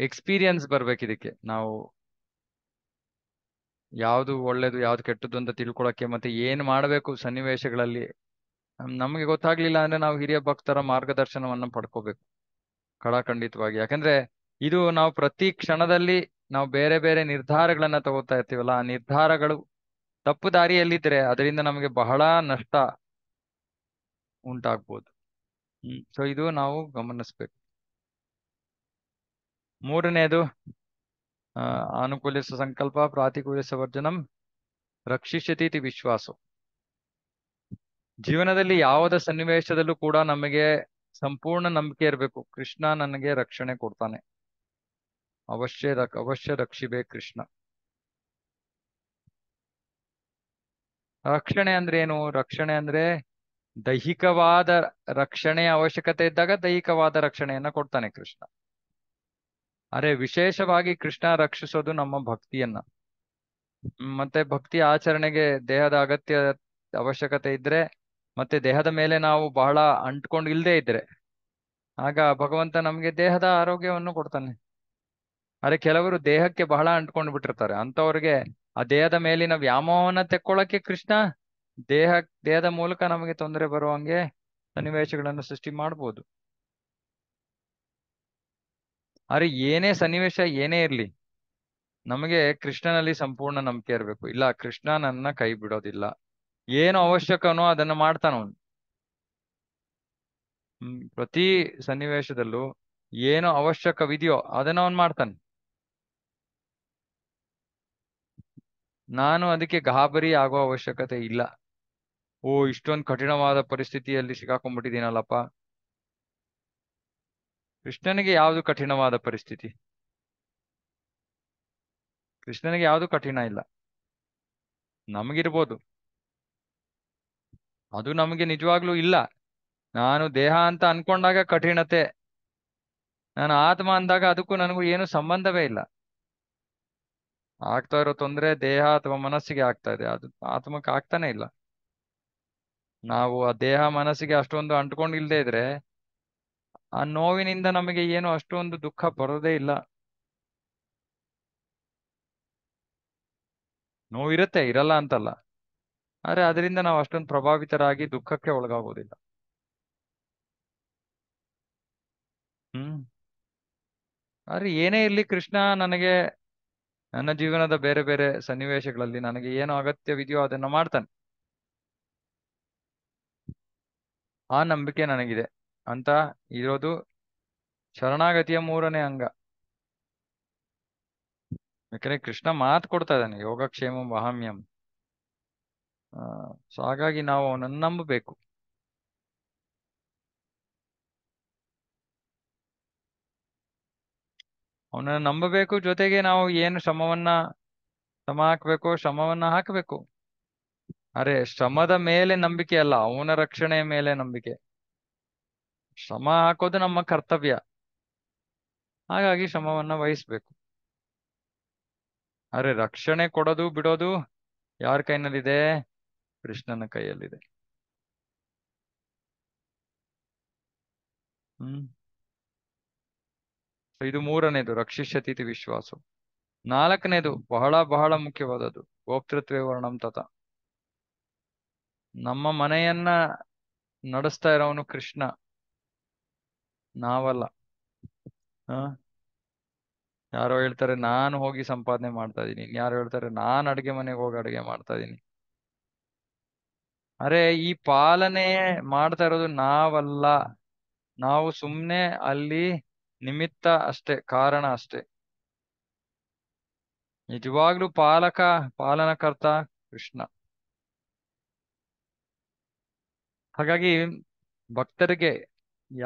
Speaker 1: ಎಕ್ಸ್ಪೀರಿಯನ್ಸ್ ಬರ್ಬೇಕು ಇದಕ್ಕೆ ನಾವು ಯಾವ್ದು ಒಳ್ಳೇದು ಯಾವ್ದು ಕೆಟ್ಟದ್ದು ಅಂತ ತಿಳ್ಕೊಳಕ್ಕೆ ಮತ್ತೆ ಏನ್ ಮಾಡಬೇಕು ಸನ್ನಿವೇಶಗಳಲ್ಲಿ ನಮಗೆ ಗೊತ್ತಾಗ್ಲಿಲ್ಲ ಅಂದ್ರೆ ನಾವು ಹಿರಿಯ ಭಕ್ತರ ಮಾರ್ಗದರ್ಶನವನ್ನ ಪಡ್ಕೋಬೇಕು ಕಳಾಖಂಡಿತವಾಗಿ ಯಾಕಂದ್ರೆ ಇದು ನಾವು ಪ್ರತಿ ಕ್ಷಣದಲ್ಲಿ ನಾವು ಬೇರೆ ಬೇರೆ ನಿರ್ಧಾರಗಳನ್ನ ತಗೋತಾ ಇರ್ತೀವಲ್ಲ ಆ ನಿರ್ಧಾರಗಳು ತಪ್ಪು ದಾರಿಯಲ್ಲಿದ್ರೆ ಅದರಿಂದ ನಮಗೆ ಬಹಳ ನಷ್ಟ ಉಂಟಾಗ್ಬೋದು ಹ್ಮ್ ಸೊ ಇದು ನಾವು ಗಮನಿಸ್ಬೇಕು ಮೂರನೇದು ಅನುಕೂಲ ಸಂಕಲ್ಪ ಪ್ರಾತಿಕೂಲಿಸ ವರ್ಜನಂ ರಕ್ಷಿಸತಿ ಇತಿ ವಿಶ್ವಾಸ ಜೀವನದಲ್ಲಿ ಯಾವುದೇ ಸನ್ನಿವೇಶದಲ್ಲೂ ಕೂಡ ನಮಗೆ ಸಂಪೂರ್ಣ ನಂಬಿಕೆ ಇರಬೇಕು ಕೃಷ್ಣ ನನಗೆ ರಕ್ಷಣೆ ಕೊಡ್ತಾನೆ ಅವಶ್ಯ ಅವಶ್ಯ ರಕ್ಷಿಬೇ ಕೃಷ್ಣ ರಕ್ಷಣೆ ಅಂದ್ರೆ ಏನು ರಕ್ಷಣೆ ಅಂದ್ರೆ ದೈಹಿಕವಾದ ರಕ್ಷಣೆಯ ಅವಶ್ಯಕತೆ ಇದ್ದಾಗ ದೈಹಿಕವಾದ ರಕ್ಷಣೆಯನ್ನ ಕೊಡ್ತಾನೆ ಕೃಷ್ಣ ಅರೆ ವಿಶೇಷವಾಗಿ ಕೃಷ್ಣ ರಕ್ಷಿಸೋದು ನಮ್ಮ ಭಕ್ತಿಯನ್ನ ಮತ್ತೆ ಭಕ್ತಿ ಆಚರಣೆಗೆ ದೇಹದ ಅಗತ್ಯ ಅವಶ್ಯಕತೆ ಇದ್ರೆ ಮತ್ತೆ ದೇಹದ ಮೇಲೆ ನಾವು ಬಹಳ ಅಂಟ್ಕೊಂಡು ಇಲ್ದೇ ಇದ್ರೆ ಆಗ ಭಗವಂತ ನಮ್ಗೆ ದೇಹದ ಆರೋಗ್ಯವನ್ನು ಕೊಡ್ತಾನೆ ಅರೆ ಕೆಲವರು ದೇಹಕ್ಕೆ ಬಹಳ ಅಂಟ್ಕೊಂಡು ಬಿಟ್ಟಿರ್ತಾರೆ ಅಂತವ್ರಿಗೆ ಆ ದೇಹದ ಮೇಲಿನ ವ್ಯಾಮೋಹವನ್ನ ತೆಕ್ಕೊಳ್ಳಕ್ಕೆ ಕೃಷ್ಣ ದೇಹ ದೇಹದ ಮೂಲಕ ನಮಗೆ ತೊಂದರೆ ಬರುವಂಗೆ ಸನ್ನಿವೇಶಗಳನ್ನು ಸೃಷ್ಟಿ ಮಾಡ್ಬೋದು ಆದ್ರೆ ಏನೇ ಸನ್ನಿವೇಶ ಏನೇ ಇರ್ಲಿ ನಮಗೆ ಕೃಷ್ಣನಲ್ಲಿ ಸಂಪೂರ್ಣ ನಂಬಿಕೆ ಇರಬೇಕು ಇಲ್ಲ ಕೃಷ್ಣ ನನ್ನ ಕೈ ಬಿಡೋದಿಲ್ಲ ಏನು ಅವಶ್ಯಕನೋ ಅದನ್ನ ಮಾಡ್ತಾನ ಅವನು ಪ್ರತಿ ಸನ್ನಿವೇಶದಲ್ಲೂ ಏನು ಅವಶ್ಯಕವಿದೆಯೋ ಅದನ್ನ ಅವನ್ ಮಾಡ್ತಾನೆ ನಾನು ಅದಕ್ಕೆ ಗಾಬರಿ ಆಗೋ ಅವಶ್ಯಕತೆ ಇಲ್ಲ ಓ ಇಷ್ಟೊಂದು ಕಠಿಣವಾದ ಪರಿಸ್ಥಿತಿಯಲ್ಲಿ ಸಿಗಾಕೊಂಡ್ಬಿಟ್ಟಿದ್ದೀನಲ್ಲಪ್ಪ ಕೃಷ್ಣನಿಗೆ ಯಾವುದು ಕಠಿಣವಾದ ಪರಿಸ್ಥಿತಿ ಕೃಷ್ಣನಿಗೆ ಯಾವುದು ಕಠಿಣ ಇಲ್ಲ ನಮಗಿರ್ಬೋದು ಅದು ನಮಗೆ ನಿಜವಾಗ್ಲೂ ಇಲ್ಲ ನಾನು ದೇಹ ಅಂತ ಅನ್ಕೊಂಡಾಗ ಕಠಿಣತೆ ನಾನು ಆತ್ಮ ಅಂದಾಗ ಅದಕ್ಕೂ ನನಗೂ ಏನು ಸಂಬಂಧವೇ ಇಲ್ಲ ಆಗ್ತಾ ಇರೋ ತೊಂದರೆ ದೇಹ ಅಥವಾ ಮನಸ್ಸಿಗೆ ಆಗ್ತಾ ಇದೆ ಅದು ಆತ್ಮಕ್ಕೆ ಆಗ್ತಾನೆ ಇಲ್ಲ ನಾವು ಆ ದೇಹ ಮನಸ್ಸಿಗೆ ಅಷ್ಟೊಂದು ಅಂಟ್ಕೊಂಡಿಲ್ದೇ ಇದ್ರೆ ಆ ನೋವಿನಿಂದ ನಮಗೆ ಏನು ಅಷ್ಟೊಂದು ದುಃಖ ಬರೋದೇ ಇಲ್ಲ ನೋವಿರುತ್ತೆ ಇರಲ್ಲ ಅಂತಲ್ಲ ಆದ್ರೆ ಅದರಿಂದ ನಾವು ಅಷ್ಟೊಂದು ಪ್ರಭಾವಿತರಾಗಿ ದುಃಖಕ್ಕೆ ಒಳಗಾಗೋದಿಲ್ಲ ಹ್ಮ್ ಆದ್ರೆ ಏನೇ ಇರ್ಲಿ ಕೃಷ್ಣ ನನಗೆ ನನ್ನ ಜೀವನದ ಬೇರೆ ಬೇರೆ ಸನ್ನಿವೇಶಗಳಲ್ಲಿ ನನಗೆ ಏನು ಅಗತ್ಯವಿದೆಯೋ ಅದನ್ನ ಮಾಡ್ತಾನೆ ಆ ನಂಬಿಕೆ ನನಗಿದೆ ಅಂತ ಇರೋದು ಶರಣಾಗತಿಯ ಮೂರನೇ ಅಂಗ ಯಾಕಂದ್ರೆ ಕೃಷ್ಣ ಮಾತು ಕೊಡ್ತಾ ಇದ್ದಾನೆ ಯೋಗಕ್ಷೇಮ ಮಹಾಮ್ಯಂ ಸೊ ಹಾಗಾಗಿ ನಾವು ಅವನನ್ನು ನಂಬಬೇಕು ಅವನನ್ನು ನಂಬಬೇಕು ಜೊತೆಗೆ ನಾವು ಏನು ಶ್ರಮವನ್ನ ಶ್ರಮ ಹಾಕ್ಬೇಕು ಶ್ರಮವನ್ನ ಹಾಕಬೇಕು ಅರೆ ಶ್ರಮದ ಮೇಲೆ ನಂಬಿಕೆ ಅಲ್ಲ ಅವನ ರಕ್ಷಣೆಯ ಮೇಲೆ ನಂಬಿಕೆ ಶ್ರಮ ಹಾಕೋದು ನಮ್ಮ ಕರ್ತವ್ಯ ಹಾಗಾಗಿ ಶ್ರಮವನ್ನ ವಹಿಸ್ಬೇಕು ಅರೆ ರಕ್ಷಣೆ ಕೊಡೋದು ಬಿಡೋದು ಯಾರ ಕೈನಲ್ಲಿದೆ ಕೃಷ್ಣನ ಕೈಯಲ್ಲಿದೆ ಹ್ಮ್ ಇದು ಮೂರನೇದು ರಕ್ಷಿಷ್ಯತೀತಿ ವಿಶ್ವಾಸ ನಾಲ್ಕನೇದು ಬಹಳ ಬಹಳ ಮುಖ್ಯವಾದದ್ದು ಗೋಪ್ತೃತ್ವ ವರ್ಣಂ ತತ ನಮ್ಮ ಮನೆಯನ್ನ ನಡೆಸ್ತಾ ಇರೋವನು ಕೃಷ್ಣ ನಾವಲ್ಲ ಹ ಯಾರೋ ಹೇಳ್ತಾರೆ ನಾನು ಹೋಗಿ ಸಂಪಾದನೆ ಮಾಡ್ತಾ ಇದೀನಿ ಯಾರು ಹೇಳ್ತಾರೆ ನಾನು ಅಡುಗೆ ಮನೆಗೆ ಹೋಗಿ ಅಡುಗೆ ಮಾಡ್ತಾ ಇದೀನಿ ಅರೆ ಈ ಪಾಲನೆ ಮಾಡ್ತಾ ಇರೋದು ನಾವಲ್ಲ ನಾವು ಸುಮ್ನೆ ಅಲ್ಲಿ ನಿಮಿತ್ತ ಅಷ್ಟೇ ಕಾರಣ ಅಷ್ಟೇ ನಿಜವಾಗ್ಲೂ ಪಾಲಕ ಪಾಲನಕರ್ತ ಕೃಷ್ಣ ಹಾಗಾಗಿ ಭಕ್ತರಿಗೆ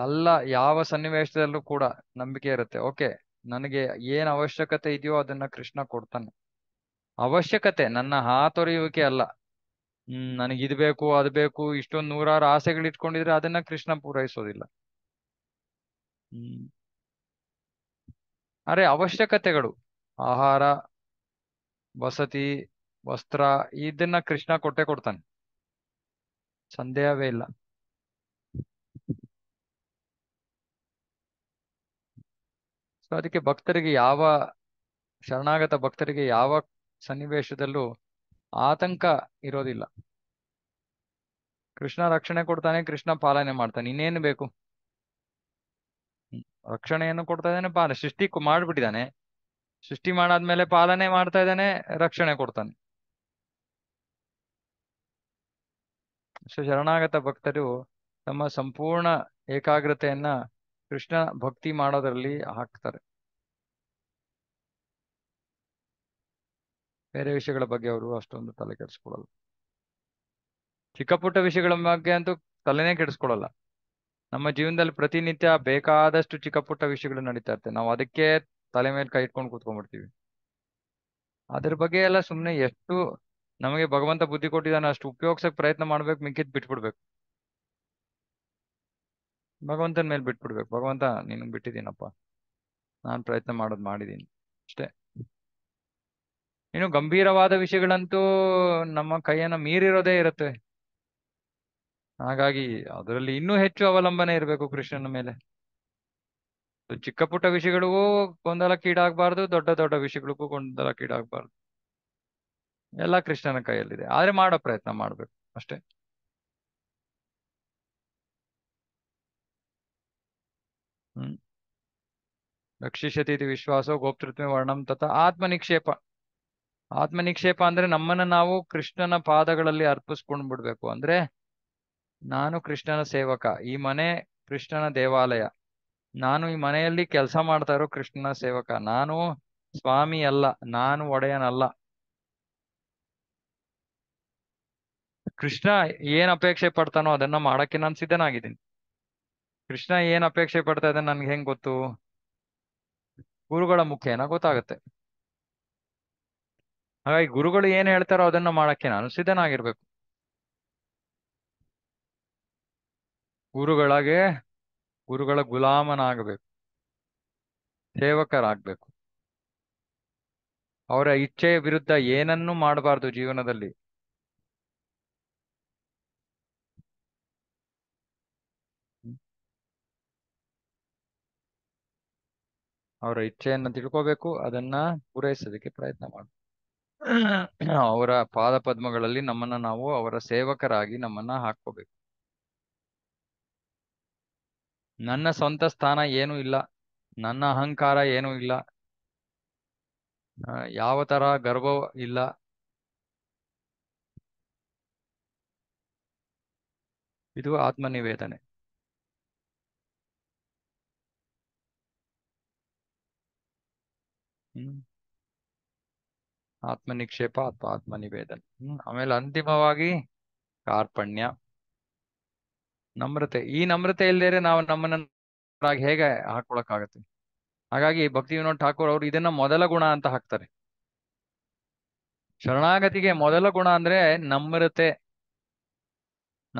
Speaker 1: ಎಲ್ಲ ಯಾವ ಸನ್ನಿವೇಶದಲ್ಲೂ ಕೂಡ ನಂಬಿಕೆ ಇರುತ್ತೆ ಓಕೆ ನನಗೆ ಏನ್ ಅವಶ್ಯಕತೆ ಇದೆಯೋ ಅದನ್ನ ಕೃಷ್ಣ ಕೊಡ್ತಾನೆ ಅವಶ್ಯಕತೆ ನನ್ನ ಹಾತೊರೆಯುವಿಕೆ ಅಲ್ಲ ಹ್ಮ್ ನನಗೆ ಇದು ಬೇಕು ಅದು ಬೇಕು ಇಷ್ಟೊಂದು ನೂರಾರು ಆಸೆಗಳು ಇಟ್ಕೊಂಡಿದ್ರೆ ಅದನ್ನ ಕೃಷ್ಣ ಪೂರೈಸೋದಿಲ್ಲ ಹ್ಮ್ ಅರೆ ಅವಶ್ಯಕತೆಗಳು ಆಹಾರ ವಸತಿ ವಸ್ತ್ರ ಇದನ್ನ ಕೃಷ್ಣ ಕೊಟ್ಟೆ ಕೊಡ್ತಾನೆ ಸಂದೇಹವೇ ಇಲ್ಲ ಸೊ ಅದಕ್ಕೆ ಭಕ್ತರಿಗೆ ಯಾವ ಶರಣಾಗತ ಭಕ್ತರಿಗೆ ಯಾವ ಸನ್ನಿವೇಶದಲ್ಲೂ ಆತಂಕ ಇರೋದಿಲ್ಲ ಕೃಷ್ಣ ರಕ್ಷಣೆ ಕೊಡ್ತಾನೆ ಕೃಷ್ಣ ಪಾಲನೆ ಮಾಡ್ತಾನೆ ಇನ್ನೇನು ಬೇಕು ರಕ್ಷಣೆಯನ್ನು ಕೊಡ್ತಾ ಇದ್ದಾನೆ ಪಾಲ ಸೃಷ್ಟಿ ಮಾಡ್ಬಿಟ್ಟಿದ್ದಾನೆ ಸೃಷ್ಟಿ ಮಾಡಾದ್ಮೇಲೆ ಪಾಲನೆ ಮಾಡ್ತಾ ಇದ್ದಾನೆ ರಕ್ಷಣೆ ಕೊಡ್ತಾನೆ ಶರಣಾಗತ ಭಕ್ತರು ತಮ್ಮ ಸಂಪೂರ್ಣ ಏಕಾಗ್ರತೆಯನ್ನ ಕೃಷ್ಣ ಭಕ್ತಿ ಮಾಡೋದ್ರಲ್ಲಿ ಹಾಕ್ತಾರೆ ಬೇರೆ ವಿಷಯಗಳ ಬಗ್ಗೆ ಅವರು ಅಷ್ಟೊಂದು ತಲೆ ಕೆಡಿಸ್ಕೊಳಲ್ಲ ಚಿಕ್ಕ ಪುಟ್ಟ ವಿಷಯಗಳ ಬಗ್ಗೆ ಅಂತೂ ತಲೆನೇ ಕೆಡಿಸ್ಕೊಳಲ್ಲ ನಮ್ಮ ಜೀವನದಲ್ಲಿ ಪ್ರತಿನಿತ್ಯ ಬೇಕಾದಷ್ಟು ಚಿಕ್ಕ ಪುಟ್ಟ ವಿಷಯಗಳು ನಡೀತಾ ಇರ್ತವೆ ನಾವು ಅದಕ್ಕೆ ತಲೆ ಮೇಲೆ ಕೈ ಇಟ್ಕೊಂಡು ಕೂತ್ಕೊಂಡ್ಬಿಡ್ತೀವಿ ಅದ್ರ ಬಗ್ಗೆ ಎಲ್ಲ ಸುಮ್ಮನೆ ಎಷ್ಟು ನಮಗೆ ಭಗವಂತ ಬುದ್ಧಿ ಕೊಟ್ಟಿದ್ದಾನೆ ಅಷ್ಟು ಉಪಯೋಗಿಸಕ್ ಪ್ರಯತ್ನ ಮಾಡ್ಬೇಕು ಮಿಕ್ಕಿದ್ ಬಿಟ್ಬಿಡ್ಬೇಕು ಭಗವಂತನ ಮೇಲೆ ಬಿಟ್ಬಿಡ್ಬೇಕು ಭಗವಂತ ನಿನ್ ಬಿಟ್ಟಿದ್ದೀನಪ್ಪ ನಾನ್ ಪ್ರಯತ್ನ ಮಾಡೋದು ಮಾಡಿದ್ದೀನಿ ಅಷ್ಟೇ ಇನ್ನು ಗಂಭೀರವಾದ ವಿಷಯಗಳಂತೂ ನಮ್ಮ ಕೈಯನ್ನ ಮೀರಿರೋದೇ ಇರುತ್ತೆ ಹಾಗಾಗಿ ಅದರಲ್ಲಿ ಇನ್ನೂ ಹೆಚ್ಚು ಅವಲಂಬನೆ ಇರಬೇಕು ಕೃಷ್ಣನ ಮೇಲೆ ಚಿಕ್ಕ ಪುಟ್ಟ ವಿಷಯಗಳಿಗೂ ಗೊಂದಲಕ್ಕೀಡಾಗಬಾರ್ದು ದೊಡ್ಡ ದೊಡ್ಡ ವಿಷಯಗಳಿಗೂ ಗೊಂದಲಕ್ಕೀಡಾಗಬಾರ್ದು ಎಲ್ಲ ಕೃಷ್ಣನ ಕೈಯಲ್ಲಿದೆ ಆದ್ರೆ ಮಾಡೋ ಪ್ರಯತ್ನ ಮಾಡ್ಬೇಕು ಅಷ್ಟೇ ರಕ್ಷಿಸತಿ ಇದು ವಿಶ್ವಾಸ ಗೋಪ್ತೃತ್ವ ವರ್ಣಂ ತಥ ಆತ್ಮ ನಿಕ್ಷೇಪ ಅಂದ್ರೆ ನಮ್ಮನ್ನ ನಾವು ಕೃಷ್ಣನ ಪಾದಗಳಲ್ಲಿ ಅರ್ಪಿಸ್ಕೊಂಡ್ ಬಿಡ್ಬೇಕು ಅಂದ್ರೆ ನಾನು ಕೃಷ್ಣನ ಸೇವಕ ಈ ಮನೆ ಕೃಷ್ಣನ ದೇವಾಲಯ ನಾನು ಈ ಮನೆಯಲ್ಲಿ ಕೆಲಸ ಮಾಡ್ತಾ ಇರೋ ಕೃಷ್ಣನ ಸೇವಕ ನಾನು ಸ್ವಾಮಿ ಅಲ್ಲ ನಾನು ಒಡೆಯನಲ್ಲ ಕೃಷ್ಣ ಏನ್ ಅಪೇಕ್ಷೆ ಪಡ್ತಾನೋ ಅದನ್ನ ಮಾಡಕ್ಕೆ ನಾನು ಸಿದ್ಧನಾಗಿದ್ದೀನಿ ಕೃಷ್ಣ ಏನ್ ಅಪೇಕ್ಷೆ ಪಡ್ತಾ ಇದ್ದಾನೆ ನನ್ಗೆ ಹೆಂಗ್ ಗೊತ್ತು ಗುರುಗಳ ಮುಖೇನ ಗೊತ್ತಾಗತ್ತೆ ಹಾಗಾಗಿ ಗುರುಗಳು ಏನ್ ಹೇಳ್ತಾರೋ ಅದನ್ನ ಮಾಡಕ್ಕೆ ನಾನು ಸಿದ್ಧನಾಗಿರ್ಬೇಕು ಗುರುಗಳಾಗೆ ಗುರುಗಳ ಗುಲಾಮನಾಗಬೇಕು ಸೇವಕರಾಗಬೇಕು ಅವರ ಇಚ್ಛೆಯ ವಿರುದ್ಧ ಏನನ್ನೂ ಮಾಡಬಾರ್ದು ಜೀವನದಲ್ಲಿ ಅವರ ಇಚ್ಛೆಯನ್ನು ತಿಳ್ಕೋಬೇಕು ಅದನ್ನ ಪೂರೈಸೋದಕ್ಕೆ ಪ್ರಯತ್ನ ಮಾಡು ಅವರ ಪಾದ ಪದ್ಮಗಳಲ್ಲಿ ನಮ್ಮನ್ನ ನಾವು ಅವರ ಸೇವಕರಾಗಿ ನಮ್ಮನ್ನ ಹಾಕೋಬೇಕು ನನ್ನ ಸ್ವಂತ ಸ್ಥಾನ ಏನೂ ಇಲ್ಲ ನನ್ನ ಅಹಂಕಾರ ಏನೂ ಇಲ್ಲ ಯಾವ ತರ ಗರ್ವ ಇಲ್ಲ ಇದು ಆತ್ಮನಿವೇದನೆ ಆತ್ಮ ನಿಕ್ಷೇಪ ಅಥವಾ ಆತ್ಮ ನಿವೇದನ ಆಮೇಲೆ ಅಂತಿಮವಾಗಿ ಕಾರ್ಪಣ್ಯ ನಮ್ರತೆ ಈ ನಮ್ರತೆ ಇಲ್ದೇನೆ ನಾವು ನಮ್ಮನ್ನ ಹೇಗೆ ಹಾಕೊಳಕಾಗತ್ತೆ ಹಾಗಾಗಿ ಭಕ್ತಿ ವಿನೋದ್ ಠಾಕೂರ್ ಅವರು ಇದನ್ನ ಮೊದಲ ಗುಣ ಅಂತ ಹಾಕ್ತಾರೆ ಶರಣಾಗತಿಗೆ ಮೊದಲ ಗುಣ ಅಂದ್ರೆ ನಮ್ರತೆ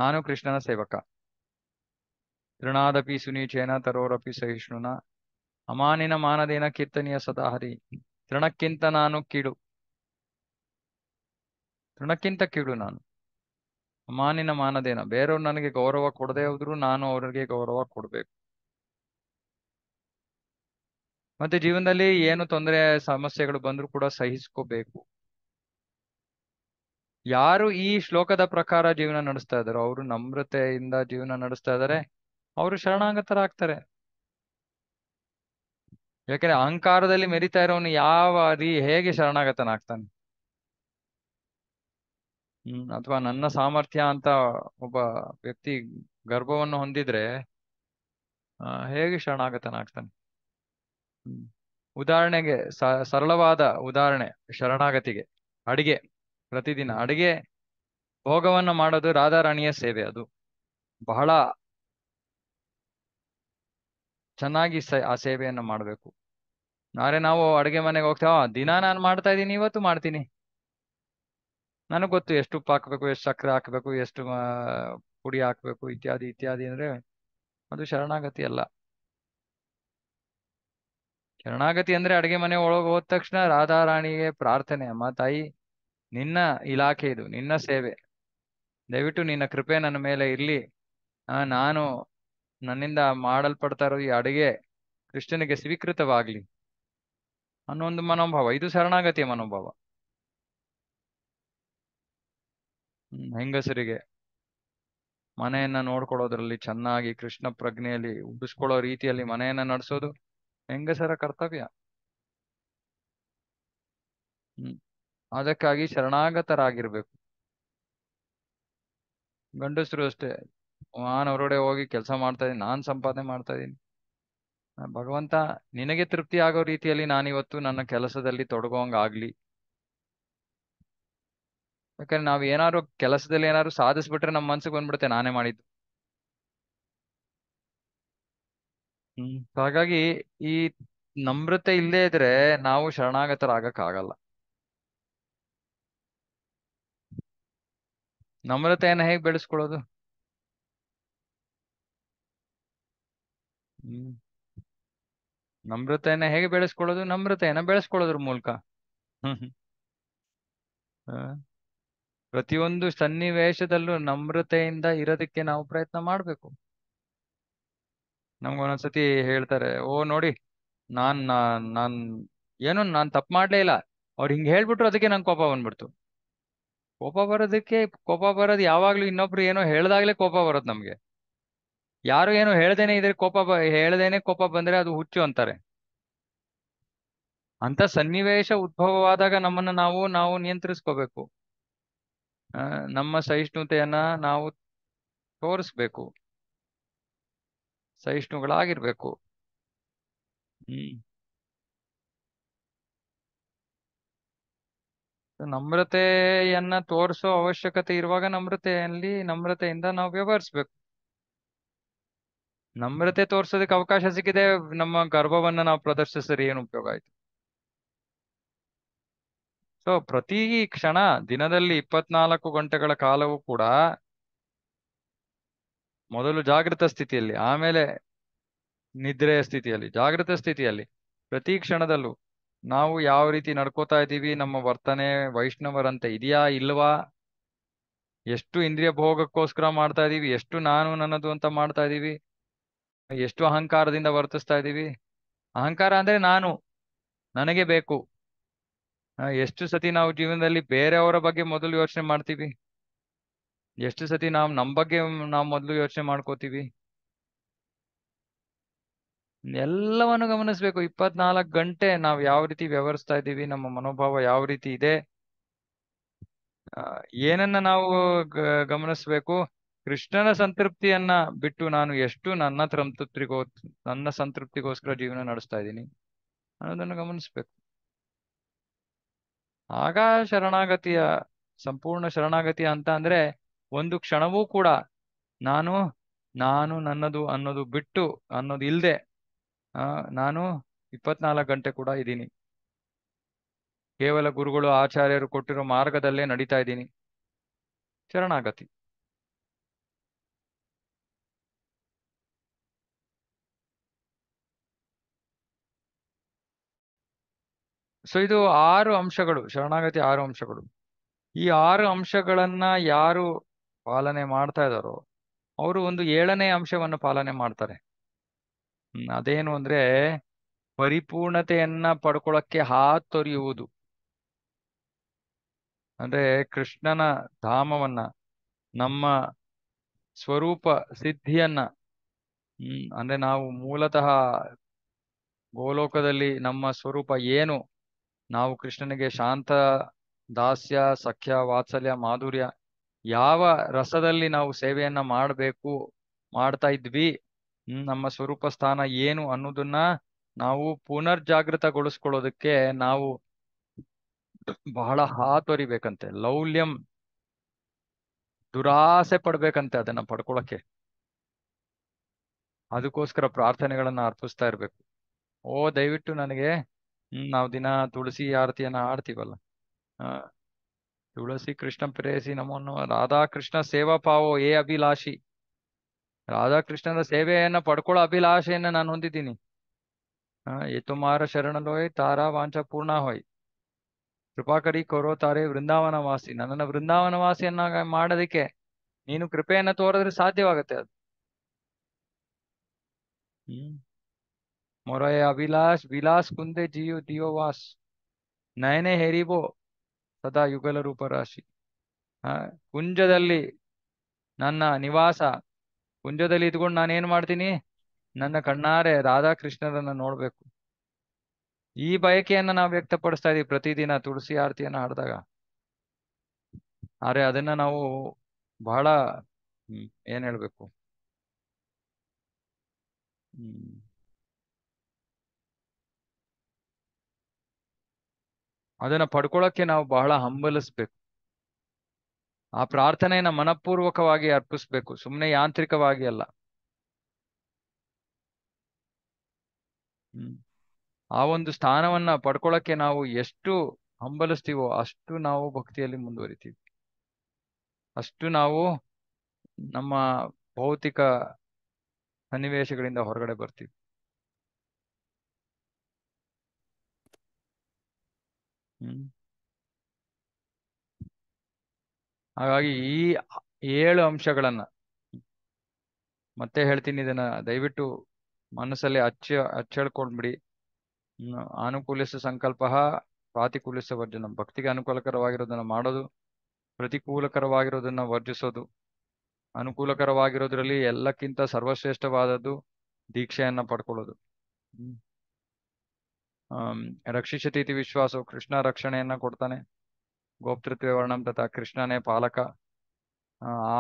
Speaker 1: ನಾನು ಕೃಷ್ಣನ ಸೇವಕ ತೃಣಾದಪಿ ಸುನೀಚೇನ ತರೋರಪಿ ಸಹಿಷ್ಣುನ ಅಮಾನಿನ ಮಾನದೇನ ಕೀರ್ತನೆಯ ಸದಾಹರಿ ತೃಣಕ್ಕಿಂತ ನಾನು ಕೀಡು ತೃಣಕ್ಕಿಂತ ಕೀಳು ನಾನು ಅಮಾನಿನ ಮಾನದೇನ ಬೇರೆಯವ್ರು ನನಗೆ ಗೌರವ ಕೊಡದೇ ಹೋದ್ರು ನಾನು ಅವರಿಗೆ ಗೌರವ ಕೊಡ್ಬೇಕು ಮತ್ತೆ ಜೀವನದಲ್ಲಿ ಏನು ತೊಂದರೆ ಸಮಸ್ಯೆಗಳು ಬಂದರೂ ಕೂಡ ಸಹಿಸ್ಕೋಬೇಕು ಯಾರು ಈ ಶ್ಲೋಕದ ಪ್ರಕಾರ ಜೀವನ ನಡೆಸ್ತಾ ಇದ್ದಾರೋ ಅವರು ನಮ್ರತೆಯಿಂದ ಜೀವನ ನಡೆಸ್ತಾ ಇದಾರೆ ಅವರು ಶರಣಾಗತರಾಗ್ತಾರೆ ಯಾಕಂದ್ರೆ ಅಹಂಕಾರದಲ್ಲಿ ಮೆರಿತಾ ಇರೋನು ಯಾವ ರೀ ಹೇಗೆ ಆಗ್ತಾನೆ ಹ್ಮ್ ಅಥವಾ ನನ್ನ ಸಾಮರ್ಥ್ಯ ಅಂತ ಒಬ್ಬ ವ್ಯಕ್ತಿ ಗರ್ಭವನ್ನು ಹೊಂದಿದ್ರೆ ಹೇಗೆ ಆಗ್ತಾನೆ ಹ್ಮ್ ಉದಾಹರಣೆಗೆ ಸರಳವಾದ ಉದಾಹರಣೆ ಶರಣಾಗತಿಗೆ ಅಡಿಗೆ ಪ್ರತಿದಿನ ಅಡಿಗೆ ಭೋಗವನ್ನು ಮಾಡೋದು ರಾಧಾರಾಣಿಯ ಸೇವೆ ಅದು ಬಹಳ ಚೆನ್ನಾಗಿ ಆ ಸೇವೆಯನ್ನು ಮಾಡಬೇಕು ನಾಳೆ ನಾವು ಅಡುಗೆ ಮನೆಗೆ ಹೋಗ್ತೇವೆ ದಿನ ನಾನು ಮಾಡ್ತಾ ಇದ್ದೀನಿ ಇವತ್ತು ಮಾಡ್ತೀನಿ ನನಗೆ ಗೊತ್ತು ಎಷ್ಟು ಉಪ್ಪು ಹಾಕಬೇಕು ಎಷ್ಟು ಸಕ್ಕರೆ ಹಾಕಬೇಕು ಎಷ್ಟು ಪುಡಿ ಹಾಕಬೇಕು ಇತ್ಯಾದಿ ಇತ್ಯಾದಿ ಅಂದ್ರೆ ಅದು ಶರಣಾಗತಿ ಅಲ್ಲ ಶರಣಾಗತಿ ಅಂದ್ರೆ ಅಡುಗೆ ಮನೆ ಒಳಗೆ ಹೋದ ತಕ್ಷಣ ರಾಧಾ ರಾಣಿಗೆ ಪ್ರಾರ್ಥನೆ ಅಮ್ಮ ತಾಯಿ ನಿನ್ನ ಇಲಾಖೆ ಇದು ನಿನ್ನ ಸೇವೆ ದಯವಿಟ್ಟು ನಿನ್ನ ಕೃಪೆ ನನ್ನ ಮೇಲೆ ಇರ್ಲಿ ನಾನು ನನ್ನಿಂದ ಮಾಡಲ್ಪಡ್ತಾ ಇರೋ ಈ ಅಡುಗೆ ಕೃಷ್ಣನಿಗೆ ಸ್ವೀಕೃತವಾಗ್ಲಿ ಅನ್ನೋ ಒಂದು ಮನೋಭಾವ ಇದು ಶರಣಾಗತಿಯ ಮನೋಭಾವ ಹೆಂಗಸರಿಗೆ ಮನೆಯನ್ನ ನೋಡ್ಕೊಳ್ಳೋದ್ರಲ್ಲಿ ಚೆನ್ನಾಗಿ ಕೃಷ್ಣ ಪ್ರಜ್ಞೆಯಲ್ಲಿ ಉಬ್ಬಿಸ್ಕೊಳ್ಳೋ ರೀತಿಯಲ್ಲಿ ಮನೆಯನ್ನ ನಡೆಸೋದು ಹೆಂಗಸರ ಕರ್ತವ್ಯ ಹ್ಮ್ ಅದಕ್ಕಾಗಿ ಶರಣಾಗತರಾಗಿರ್ಬೇಕು ಗಂಡಸರು ಅಷ್ಟೇ ನಾನು ಅವರೊಡೆ ಹೋಗಿ ಕೆಲಸ ಮಾಡ್ತಾ ಇದೀನಿ ನಾನ್ ಸಂಪಾದನೆ ಮಾಡ್ತಾ ಇದೀನಿ ಭಗವಂತ ನಿನಗೆ ತೃಪ್ತಿ ಆಗೋ ರೀತಿಯಲ್ಲಿ ನಾನಿವತ್ತು ನನ್ನ ಕೆಲಸದಲ್ಲಿ ತೊಡಗೋಂಗ್ ಯಾಕಂದ್ರೆ ನಾವ್ ಏನಾರು ಕೆಲಸದಲ್ಲಿ ಏನಾದ್ರು ಸಾಧಿಸ್ಬಿಟ್ರೆ ನಮ್ ಮನ್ಸಿಗೆ ಬಂದ್ಬಿಡುತ್ತೆ ನಾನೇ ಮಾಡಿದ್ದು ಹ್ಮ್ ಹಾಗಾಗಿ ಈ ನಮ್ರತೆ ಇಲ್ಲೇ ಇದ್ರೆ ನಾವು ಶರಣಾಗತರಾಗಕ್ ಆಗಲ್ಲ ನಮ್ರತೆಯನ್ನ ಹೇಗ್ ಬೆಳೆಸ್ಕೊಳ್ಳೋದು ಹ್ಮ್ ನಮ್ರತೆಯನ್ನ ಹೇಗೆ ಬೆಳೆಸ್ಕೊಳ್ಳೋದು ನಮ್ರತೆಯನ್ನ ಬೆಳೆಸ್ಕೊಳ್ಳೋದ್ರ ಮೂಲಕ ಹ್ಮ್ ಹ್ಮ್ ಪ್ರತಿಯೊಂದು ಸನ್ನಿವೇಶದಲ್ಲೂ ನಮ್ರತೆಯಿಂದ ಇರೋದಕ್ಕೆ ನಾವು ಪ್ರಯತ್ನ ಮಾಡ್ಬೇಕು ನಮ್ಗೆ ಒಂದೊಂದ್ಸತಿ ಹೇಳ್ತಾರೆ ಓ ನೋಡಿ ನಾನ್ ನಾನ್ ನಾನ್ ಏನು ನಾನ್ ತಪ್ಪು ಮಾಡ್ಲೇ ಇಲ್ಲ ಅವ್ರು ಹಿಂಗ್ ಹೇಳ್ಬಿಟ್ರು ಅದಕ್ಕೆ ನಂಗೆ ಕೋಪ ಬಂದ್ಬಿಡ್ತು ಕೋಪ ಬರೋದಕ್ಕೆ ಕೋಪ ಬರೋದು ಯಾವಾಗ್ಲೂ ಇನ್ನೊಬ್ರು ಏನೋ ಹೇಳ್ದಾಗ್ಲೇ ಕೋಪ ಬರೋದು ನಮ್ಗೆ ಯಾರು ಏನು ಹೇಳ್ದೇನೆ ಇದ್ರೆ ಕೋಪ ಹೇಳದೇನೆ ಕೋಪ ಬಂದ್ರೆ ಅದು ಹುಚ್ಚು ಅಂತಾರೆ ಅಂತ ಸನ್ನಿವೇಶ ಉದ್ಭವವಾದಾಗ ನಮ್ಮನ್ನ ನಾವು ನಾವು ನಿಯಂತ್ರಿಸ್ಕೋಬೇಕು ನಮ್ಮ ಸಹಿಷ್ಣುತೆಯನ್ನ ನಾವು ತೋರಿಸ್ಬೇಕು ಸಹಿಷ್ಣುಗಳಾಗಿರ್ಬೇಕು ಹ್ಮ್ ನಮ್ರತೆಯನ್ನ ತೋರಿಸೋ ಅವಶ್ಯಕತೆ ಇರುವಾಗ ನಮ್ರತೆಯಲ್ಲಿ ನಮ್ರತೆಯಿಂದ ನಾವು ವ್ಯವಹರಿಸ್ಬೇಕು ನಮ್ರತೆ ತೋರ್ಸೋದಕ್ಕೆ ಅವಕಾಶ ಸಿಕ್ಕಿದೆ ನಮ್ಮ ಗರ್ವವನ್ನ ನಾವು ಪ್ರದರ್ಶಿಸಿದ್ರೆ ಏನು ಉಪಯೋಗ ಆಯ್ತು ಸೊ ಪ್ರತಿ ಕ್ಷಣ ದಿನದಲ್ಲಿ ಇಪ್ಪತ್ನಾಲ್ಕು ಗಂಟೆಗಳ ಕಾಲವೂ ಕೂಡ ಮೊದಲು ಜಾಗೃತ ಸ್ಥಿತಿಯಲ್ಲಿ ಆಮೇಲೆ ನಿದ್ರೆಯ ಸ್ಥಿತಿಯಲ್ಲಿ ಜಾಗೃತ ಸ್ಥಿತಿಯಲ್ಲಿ ಪ್ರತಿ ಕ್ಷಣದಲ್ಲೂ ನಾವು ಯಾವ ರೀತಿ ನಡ್ಕೋತಾ ಇದ್ದೀವಿ ನಮ್ಮ ವರ್ತನೆ ವೈಷ್ಣವರಂತೆ ಇದೆಯಾ ಇಲ್ವಾ ಎಷ್ಟು ಇಂದ್ರಿಯ ಭೋಗಕ್ಕೋಸ್ಕರ ಮಾಡ್ತಾ ಇದೀವಿ ಎಷ್ಟು ನಾನು ನನ್ನದು ಅಂತ ಮಾಡ್ತಾ ಇದೀವಿ ಎಷ್ಟು ಅಹಂಕಾರದಿಂದ ವರ್ತಿಸ್ತಾ ಇದ್ದೀವಿ ಅಹಂಕಾರ ಅಂದ್ರೆ ನಾನು ನನಗೆ ಬೇಕು ಎಷ್ಟು ಸತಿ ನಾವು ಜೀವನದಲ್ಲಿ ಬೇರೆಯವರ ಬಗ್ಗೆ ಮೊದಲು ಯೋಚನೆ ಮಾಡ್ತೀವಿ ಎಷ್ಟು ಸತಿ ನಾವು ನಮ್ಮ ಬಗ್ಗೆ ನಾವು ಮೊದಲು ಯೋಚನೆ ಮಾಡ್ಕೋತೀವಿ ಎಲ್ಲವನ್ನು ಗಮನಿಸ್ಬೇಕು ಇಪ್ಪತ್ನಾಲ್ಕು ಗಂಟೆ ನಾವು ಯಾವ ರೀತಿ ವ್ಯವಹರಿಸ್ತಾ ಇದ್ದೀವಿ ನಮ್ಮ ಮನೋಭಾವ ಯಾವ ರೀತಿ ಇದೆ ಏನನ್ನ ನಾವು ಗಮನಿಸ್ಬೇಕು ಕೃಷ್ಣನ ಸಂತೃಪ್ತಿಯನ್ನ ಬಿಟ್ಟು ನಾನು ಎಷ್ಟು ನನ್ನ ಸಂತೃಪ್ತಿಗೋ ನನ್ನ ಸಂತೃಪ್ತಿಗೋಸ್ಕರ ಜೀವನ ನಡೆಸ್ತಾ ಇದ್ದೀನಿ ಅನ್ನೋದನ್ನು ಗಮನಿಸ್ಬೇಕು ಆಗ ಶರಣಾಗತಿಯ ಸಂಪೂರ್ಣ ಶರಣಾಗತಿ ಅಂತ ಅಂದ್ರೆ ಒಂದು ಕ್ಷಣವೂ ಕೂಡ ನಾನು ನಾನು ನನ್ನದು ಅನ್ನೋದು ಬಿಟ್ಟು ಅನ್ನೋದು ಇಲ್ಲದೆ ನಾನು ಇಪ್ಪತ್ನಾಲ್ಕು ಗಂಟೆ ಕೂಡ ಇದ್ದೀನಿ ಕೇವಲ ಗುರುಗಳು ಆಚಾರ್ಯರು ಕೊಟ್ಟಿರೋ ಮಾರ್ಗದಲ್ಲೇ ನಡೀತಾ ಇದ್ದೀನಿ ಶರಣಾಗತಿ ಸೊ ಇದು ಆರು ಅಂಶಗಳು ಶರಣಾಗತಿ ಆರು ಅಂಶಗಳು ಈ ಆರು ಅಂಶಗಳನ್ನ ಯಾರು ಪಾಲನೆ ಮಾಡ್ತಾ ಇದ್ದಾರೋ ಅವರು ಒಂದು ಏಳನೇ ಅಂಶವನ್ನು ಪಾಲನೆ ಮಾಡ್ತಾರೆ ಅದೇನು ಅಂದ್ರೆ ಪರಿಪೂರ್ಣತೆಯನ್ನ ಪಡ್ಕೊಳಕ್ಕೆ ಹಾತೊರೆಯುವುದು ಅಂದ್ರೆ ಕೃಷ್ಣನ ಧಾಮವನ್ನ ನಮ್ಮ ಸ್ವರೂಪ ಸಿದ್ಧಿಯನ್ನ ಹ್ಮ್ ಅಂದ್ರೆ ನಾವು ಮೂಲತಃ ಗೋಲೋಕದಲ್ಲಿ ನಮ್ಮ ಸ್ವರೂಪ ಏನು ನಾವು ಕೃಷ್ಣನಿಗೆ ಶಾಂತ ದಾಸ್ಯ ಸಖ್ಯ ವಾತ್ಸಲ್ಯ ಮಾಧುರ್ಯ ಯಾವ ರಸದಲ್ಲಿ ನಾವು ಸೇವೆಯನ್ನ ಮಾಡಬೇಕು ಮಾಡ್ತಾ ಇದ್ವಿ ನಮ್ಮ ಸ್ವರೂಪ ಸ್ಥಾನ ಏನು ಅನ್ನೋದನ್ನ ನಾವು ಪುನರ್ಜಾಗೃತಗೊಳಿಸ್ಕೊಳ್ಳೋದಕ್ಕೆ ನಾವು ಬಹಳ ಹಾತೊರಿಬೇಕಂತೆ ಲೌಲ್ಯಂ ದುರಾಸೆ ಪಡ್ಬೇಕಂತೆ ಅದನ್ನ ಪಡ್ಕೊಳಕ್ಕೆ ಅದಕ್ಕೋಸ್ಕರ ಪ್ರಾರ್ಥನೆಗಳನ್ನ ಅರ್ಪಿಸ್ತಾ ಇರ್ಬೇಕು ಓ ದಯವಿಟ್ಟು ನನಗೆ ಹ್ಮ್ ನಾವು ದಿನ ತುಳಸಿ ಆರತಿಯನ್ನ ಆಡ್ತೀವಲ್ಲ ತುಳಸಿ ಕೃಷ್ಣ ಪ್ರೇಯಸಿ ನಮ್ಮನ್ನು ರಾಧಾಕೃಷ್ಣ ಸೇವಾ ಪಾವೋ ಏ ಅಭಿಲಾಷಿ ರಾಧಾಕೃಷ್ಣನ ಸೇವೆಯನ್ನು ಪಡ್ಕೊಳ್ಳೋ ಅಭಿಲಾಷೆಯನ್ನು ನಾನು ಹೊಂದಿದ್ದೀನಿ ಎ ತುಮಾರ ಶರಣಲೋಯ್ ತಾರಾ ವಾಂಚ ಪೂರ್ಣ ಹೋಯ್ ಕೃಪಾಕರಿ ಕೊರೋ ತಾರೆ ವೃಂದಾವನವಾಸಿ ವಾಸಿ ನನ್ನನ್ನು ವೃಂದಾವನ ನೀನು ಕೃಪೆಯನ್ನು ತೋರಿದ್ರೆ ಸಾಧ್ಯವಾಗುತ್ತೆ ಅದು ಹ್ಮ್ ಮೊರಯ ಅಭಿಲಾಷ್ ವಿಲಾಸ್ ಕುಂದೆ ಜೀವ ದಿಯೋವಾಸ್ ನಯನೆ ಹೆರಿಬೋ ಸದಾ ಯುಗಲ ರೂಪರಾಶಿ ಆ ಕುಂಜದಲ್ಲಿ ನನ್ನ ನಿವಾಸ ಕುಂಜದಲ್ಲಿ ಇದ್ಕೊಂಡು ನಾನೇನ್ ಮಾಡ್ತೀನಿ ನನ್ನ ಕಣ್ಣಾರೆ ರಾಧಾಕೃಷ್ಣರನ್ನ ನೋಡ್ಬೇಕು ಈ ಬಯಕೆಯನ್ನ ನಾವು ವ್ಯಕ್ತಪಡಿಸ್ತಾ ಇದೀವಿ ಪ್ರತಿದಿನ ತುಳಸಿ ಆರತಿಯನ್ನ ಹಾಡಿದಾಗ ಆದರೆ ಅದನ್ನ ನಾವು ಬಹಳ ಏನ್ ಹೇಳ್ಬೇಕು ಹ್ಮ್ ಅದನ್ನ ಪಡ್ಕೊಳ್ಳೋಕ್ಕೆ ನಾವು ಬಹಳ ಹಂಬಲಿಸ್ಬೇಕು ಆ ಪ್ರಾರ್ಥನೆಯನ್ನ ಮನಪೂರ್ವಕವಾಗಿ ಅರ್ಪಿಸ್ಬೇಕು ಸುಮ್ಮನೆ ಯಾಂತ್ರಿಕವಾಗಿ ಅಲ್ಲ ಆ ಒಂದು ಸ್ಥಾನವನ್ನ ಪಡ್ಕೊಳಕ್ಕೆ ನಾವು ಎಷ್ಟು ಹಂಬಲಿಸ್ತೀವೋ ಅಷ್ಟು ನಾವು ಭಕ್ತಿಯಲ್ಲಿ ಮುಂದುವರಿತೀವಿ ಅಷ್ಟು ನಾವು ನಮ್ಮ ಭೌತಿಕ ಸನ್ನಿವೇಶಗಳಿಂದ ಹೊರಗಡೆ ಬರ್ತೀವಿ ಹ್ಮ್ ಹಾಗಾಗಿ ಈ ಏಳು ಅಂಶಗಳನ್ನ ಮತ್ತೆ ಹೇಳ್ತೀನಿ ಇದನ್ನ ದಯವಿಟ್ಟು ಮನಸ್ಸಲ್ಲಿ ಅಚ್ಚ ಹ್ಮ್ ಅನುಕೂಲಿಸ ಸಂಕಲ್ಪ ಪ್ರಾತಿಕೂಲಿಸ ವರ್ಜನ ಭಕ್ತಿಗೆ ಅನುಕೂಲಕರವಾಗಿರೋದನ್ನ ಮಾಡೋದು ಪ್ರತಿಕೂಲಕರವಾಗಿರೋದನ್ನ ವರ್ಜಿಸೋದು ಅನುಕೂಲಕರವಾಗಿರೋದ್ರಲ್ಲಿ ಎಲ್ಲಕ್ಕಿಂತ ಸರ್ವಶ್ರೇಷ್ಠವಾದದ್ದು ದೀಕ್ಷೆಯನ್ನ ಪಡ್ಕೊಳ್ಳೋದು ರಕ್ಷಿಸತೀತಿ ರಕ್ಷಿಸತೀತಿ ವಿಶ್ವಾಸವು ಕೃಷ್ಣ ರಕ್ಷಣೆಯನ್ನ ಕೊಡ್ತಾನೆ ಗೋಪ್ತೃತ್ವ ವರ್ಣಂ ತಥಾ ಕೃಷ್ಣನೇ ಪಾಲಕ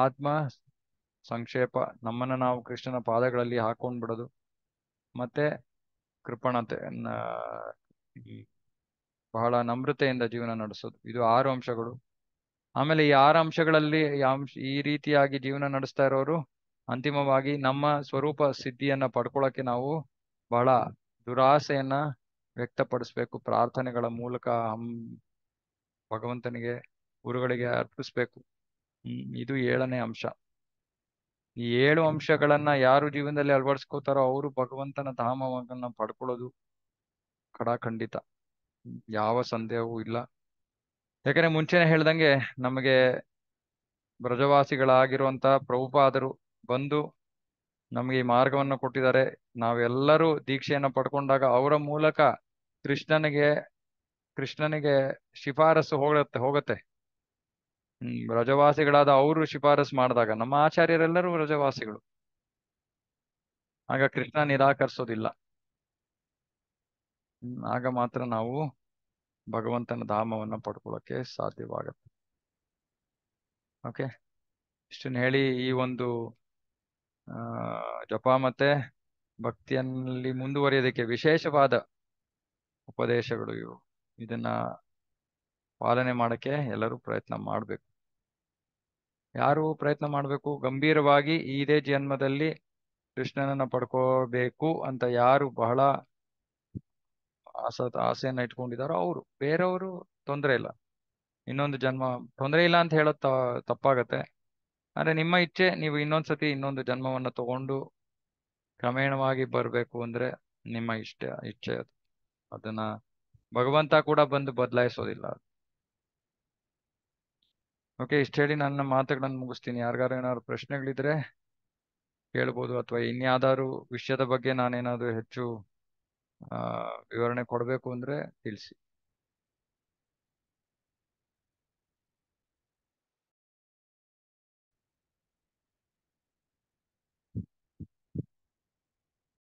Speaker 1: ಆತ್ಮ ಸಂಕ್ಷೇಪ ನಮ್ಮನ್ನ ನಾವು ಕೃಷ್ಣನ ಪಾದಗಳಲ್ಲಿ ಹಾಕೊಂಡ್ ಬಿಡೋದು ಮತ್ತೆ ಕೃಪಣತೆ ಬಹಳ ನಮ್ರತೆಯಿಂದ ಜೀವನ ನಡೆಸೋದು ಇದು ಆರು ಅಂಶಗಳು ಆಮೇಲೆ ಈ ಆರು ಅಂಶಗಳಲ್ಲಿ ಈ ರೀತಿಯಾಗಿ ಜೀವನ ನಡೆಸ್ತಾ ಇರೋರು ಅಂತಿಮವಾಗಿ ನಮ್ಮ ಸ್ವರೂಪ ಸಿದ್ಧಿಯನ್ನ ಪಡ್ಕೊಳಕ್ಕೆ ನಾವು ಬಹಳ ದುರಾಸೆಯನ್ನ ವ್ಯಕ್ತಪಡಿಸ್ಬೇಕು ಪ್ರಾರ್ಥನೆಗಳ ಮೂಲಕ ಭಗವಂತನಿಗೆ ಗುರುಗಳಿಗೆ ಅರ್ಪಿಸ್ಬೇಕು ಇದು ಏಳನೇ ಅಂಶ ಈ ಏಳು ಅಂಶಗಳನ್ನ ಯಾರು ಜೀವನದಲ್ಲಿ ಅಳವಡಿಸ್ಕೋತಾರೋ ಅವರು ಭಗವಂತನ ಧಾಮವನ್ನ ಪಡ್ಕೊಳ್ಳೋದು ಕಡಾಖಂಡಿತ ಯಾವ ಸಂದೇಹವೂ ಇಲ್ಲ ಯಾಕಂದ್ರೆ ಮುಂಚೆನೆ ಹೇಳ್ದಂಗೆ ನಮಗೆ ಬ್ರಜವಾಸಿಗಳಾಗಿರುವಂತಹ ಪ್ರಭುಪಾದರು ಬಂದು ನಮಗೆ ಈ ಮಾರ್ಗವನ್ನು ಕೊಟ್ಟಿದ್ದಾರೆ ನಾವೆಲ್ಲರೂ ದೀಕ್ಷೆಯನ್ನು ಪಡ್ಕೊಂಡಾಗ ಅವರ ಮೂಲಕ ಕೃಷ್ಣನಿಗೆ ಕೃಷ್ಣನಿಗೆ ಶಿಫಾರಸು ಹೋಗತ್ತೆ ಹೋಗತ್ತೆ ಹ್ಮ್ ರಜವಾಸಿಗಳಾದ ಅವರು ಶಿಫಾರಸು ಮಾಡಿದಾಗ ನಮ್ಮ ಆಚಾರ್ಯರೆಲ್ಲರೂ ರಜವಾಸಿಗಳು ಆಗ ಕೃಷ್ಣ ನಿರಾಕರಿಸೋದಿಲ್ಲ ಆಗ ಮಾತ್ರ ನಾವು ಭಗವಂತನ ಧಾಮವನ್ನ ಪಡ್ಕೊಳ್ಳೋಕೆ ಸಾಧ್ಯವಾಗತ್ತೆ ಓಕೆ ಇಷ್ಟನ್ನ ಹೇಳಿ ಈ ಒಂದು ಜಪ ಮತ್ತೆ ಭಕ್ತಿಯಲ್ಲಿ ಮುಂದುವರಿಯೋದಕ್ಕೆ ವಿಶೇಷವಾದ ಉಪದೇಶಗಳು ಇವು ಇದನ್ನ ಪಾಲನೆ ಮಾಡಕ್ಕೆ ಎಲ್ಲರೂ ಪ್ರಯತ್ನ ಮಾಡಬೇಕು ಯಾರು ಪ್ರಯತ್ನ ಮಾಡಬೇಕು ಗಂಭೀರವಾಗಿ ಇದೇ ಜನ್ಮದಲ್ಲಿ ಕೃಷ್ಣನನ್ನ ಪಡ್ಕೋಬೇಕು ಅಂತ ಯಾರು ಬಹಳ ಆಸ ಆಸೆಯನ್ನ ಇಟ್ಕೊಂಡಿದಾರೋ ಅವರು ಬೇರೆಯವರು ತೊಂದರೆ ಇಲ್ಲ ಇನ್ನೊಂದು ಜನ್ಮ ತೊಂದರೆ ಇಲ್ಲ ಅಂತ ಹೇಳೋ ತಪ್ಪಾಗತ್ತೆ ಆದರೆ ನಿಮ್ಮ ಇಚ್ಛೆ ನೀವು ಇನ್ನೊಂದ್ಸತಿ ಇನ್ನೊಂದು ಜನ್ಮವನ್ನ ತಗೊಂಡು ಕ್ರಮೇಣವಾಗಿ ಬರ್ಬೇಕು ಅಂದ್ರೆ ನಿಮ್ಮ ಇಷ್ಟ ಇಚ್ಛೆ ಅದು ಅದನ್ನ ಭಗವಂತ ಕೂಡ ಬಂದು ಬದಲಾಯಿಸೋದಿಲ್ಲ ಓಕೆ ಇಷ್ಟ ಹೇಳಿ ನನ್ನ ಮಾತುಗಳನ್ನು ಮುಗಿಸ್ತೀನಿ ಯಾರಿಗಾರು ಏನಾದ್ರು ಪ್ರಶ್ನೆಗಳಿದ್ರೆ ಕೇಳ್ಬೋದು ಅಥವಾ ಇನ್ಯಾವ್ದಾದ್ರು ವಿಷಯದ ಬಗ್ಗೆ ನಾನೇನಾದ್ರು ಹೆಚ್ಚು ವಿವರಣೆ ಕೊಡಬೇಕು ಅಂದ್ರೆ ತಿಳಿಸಿ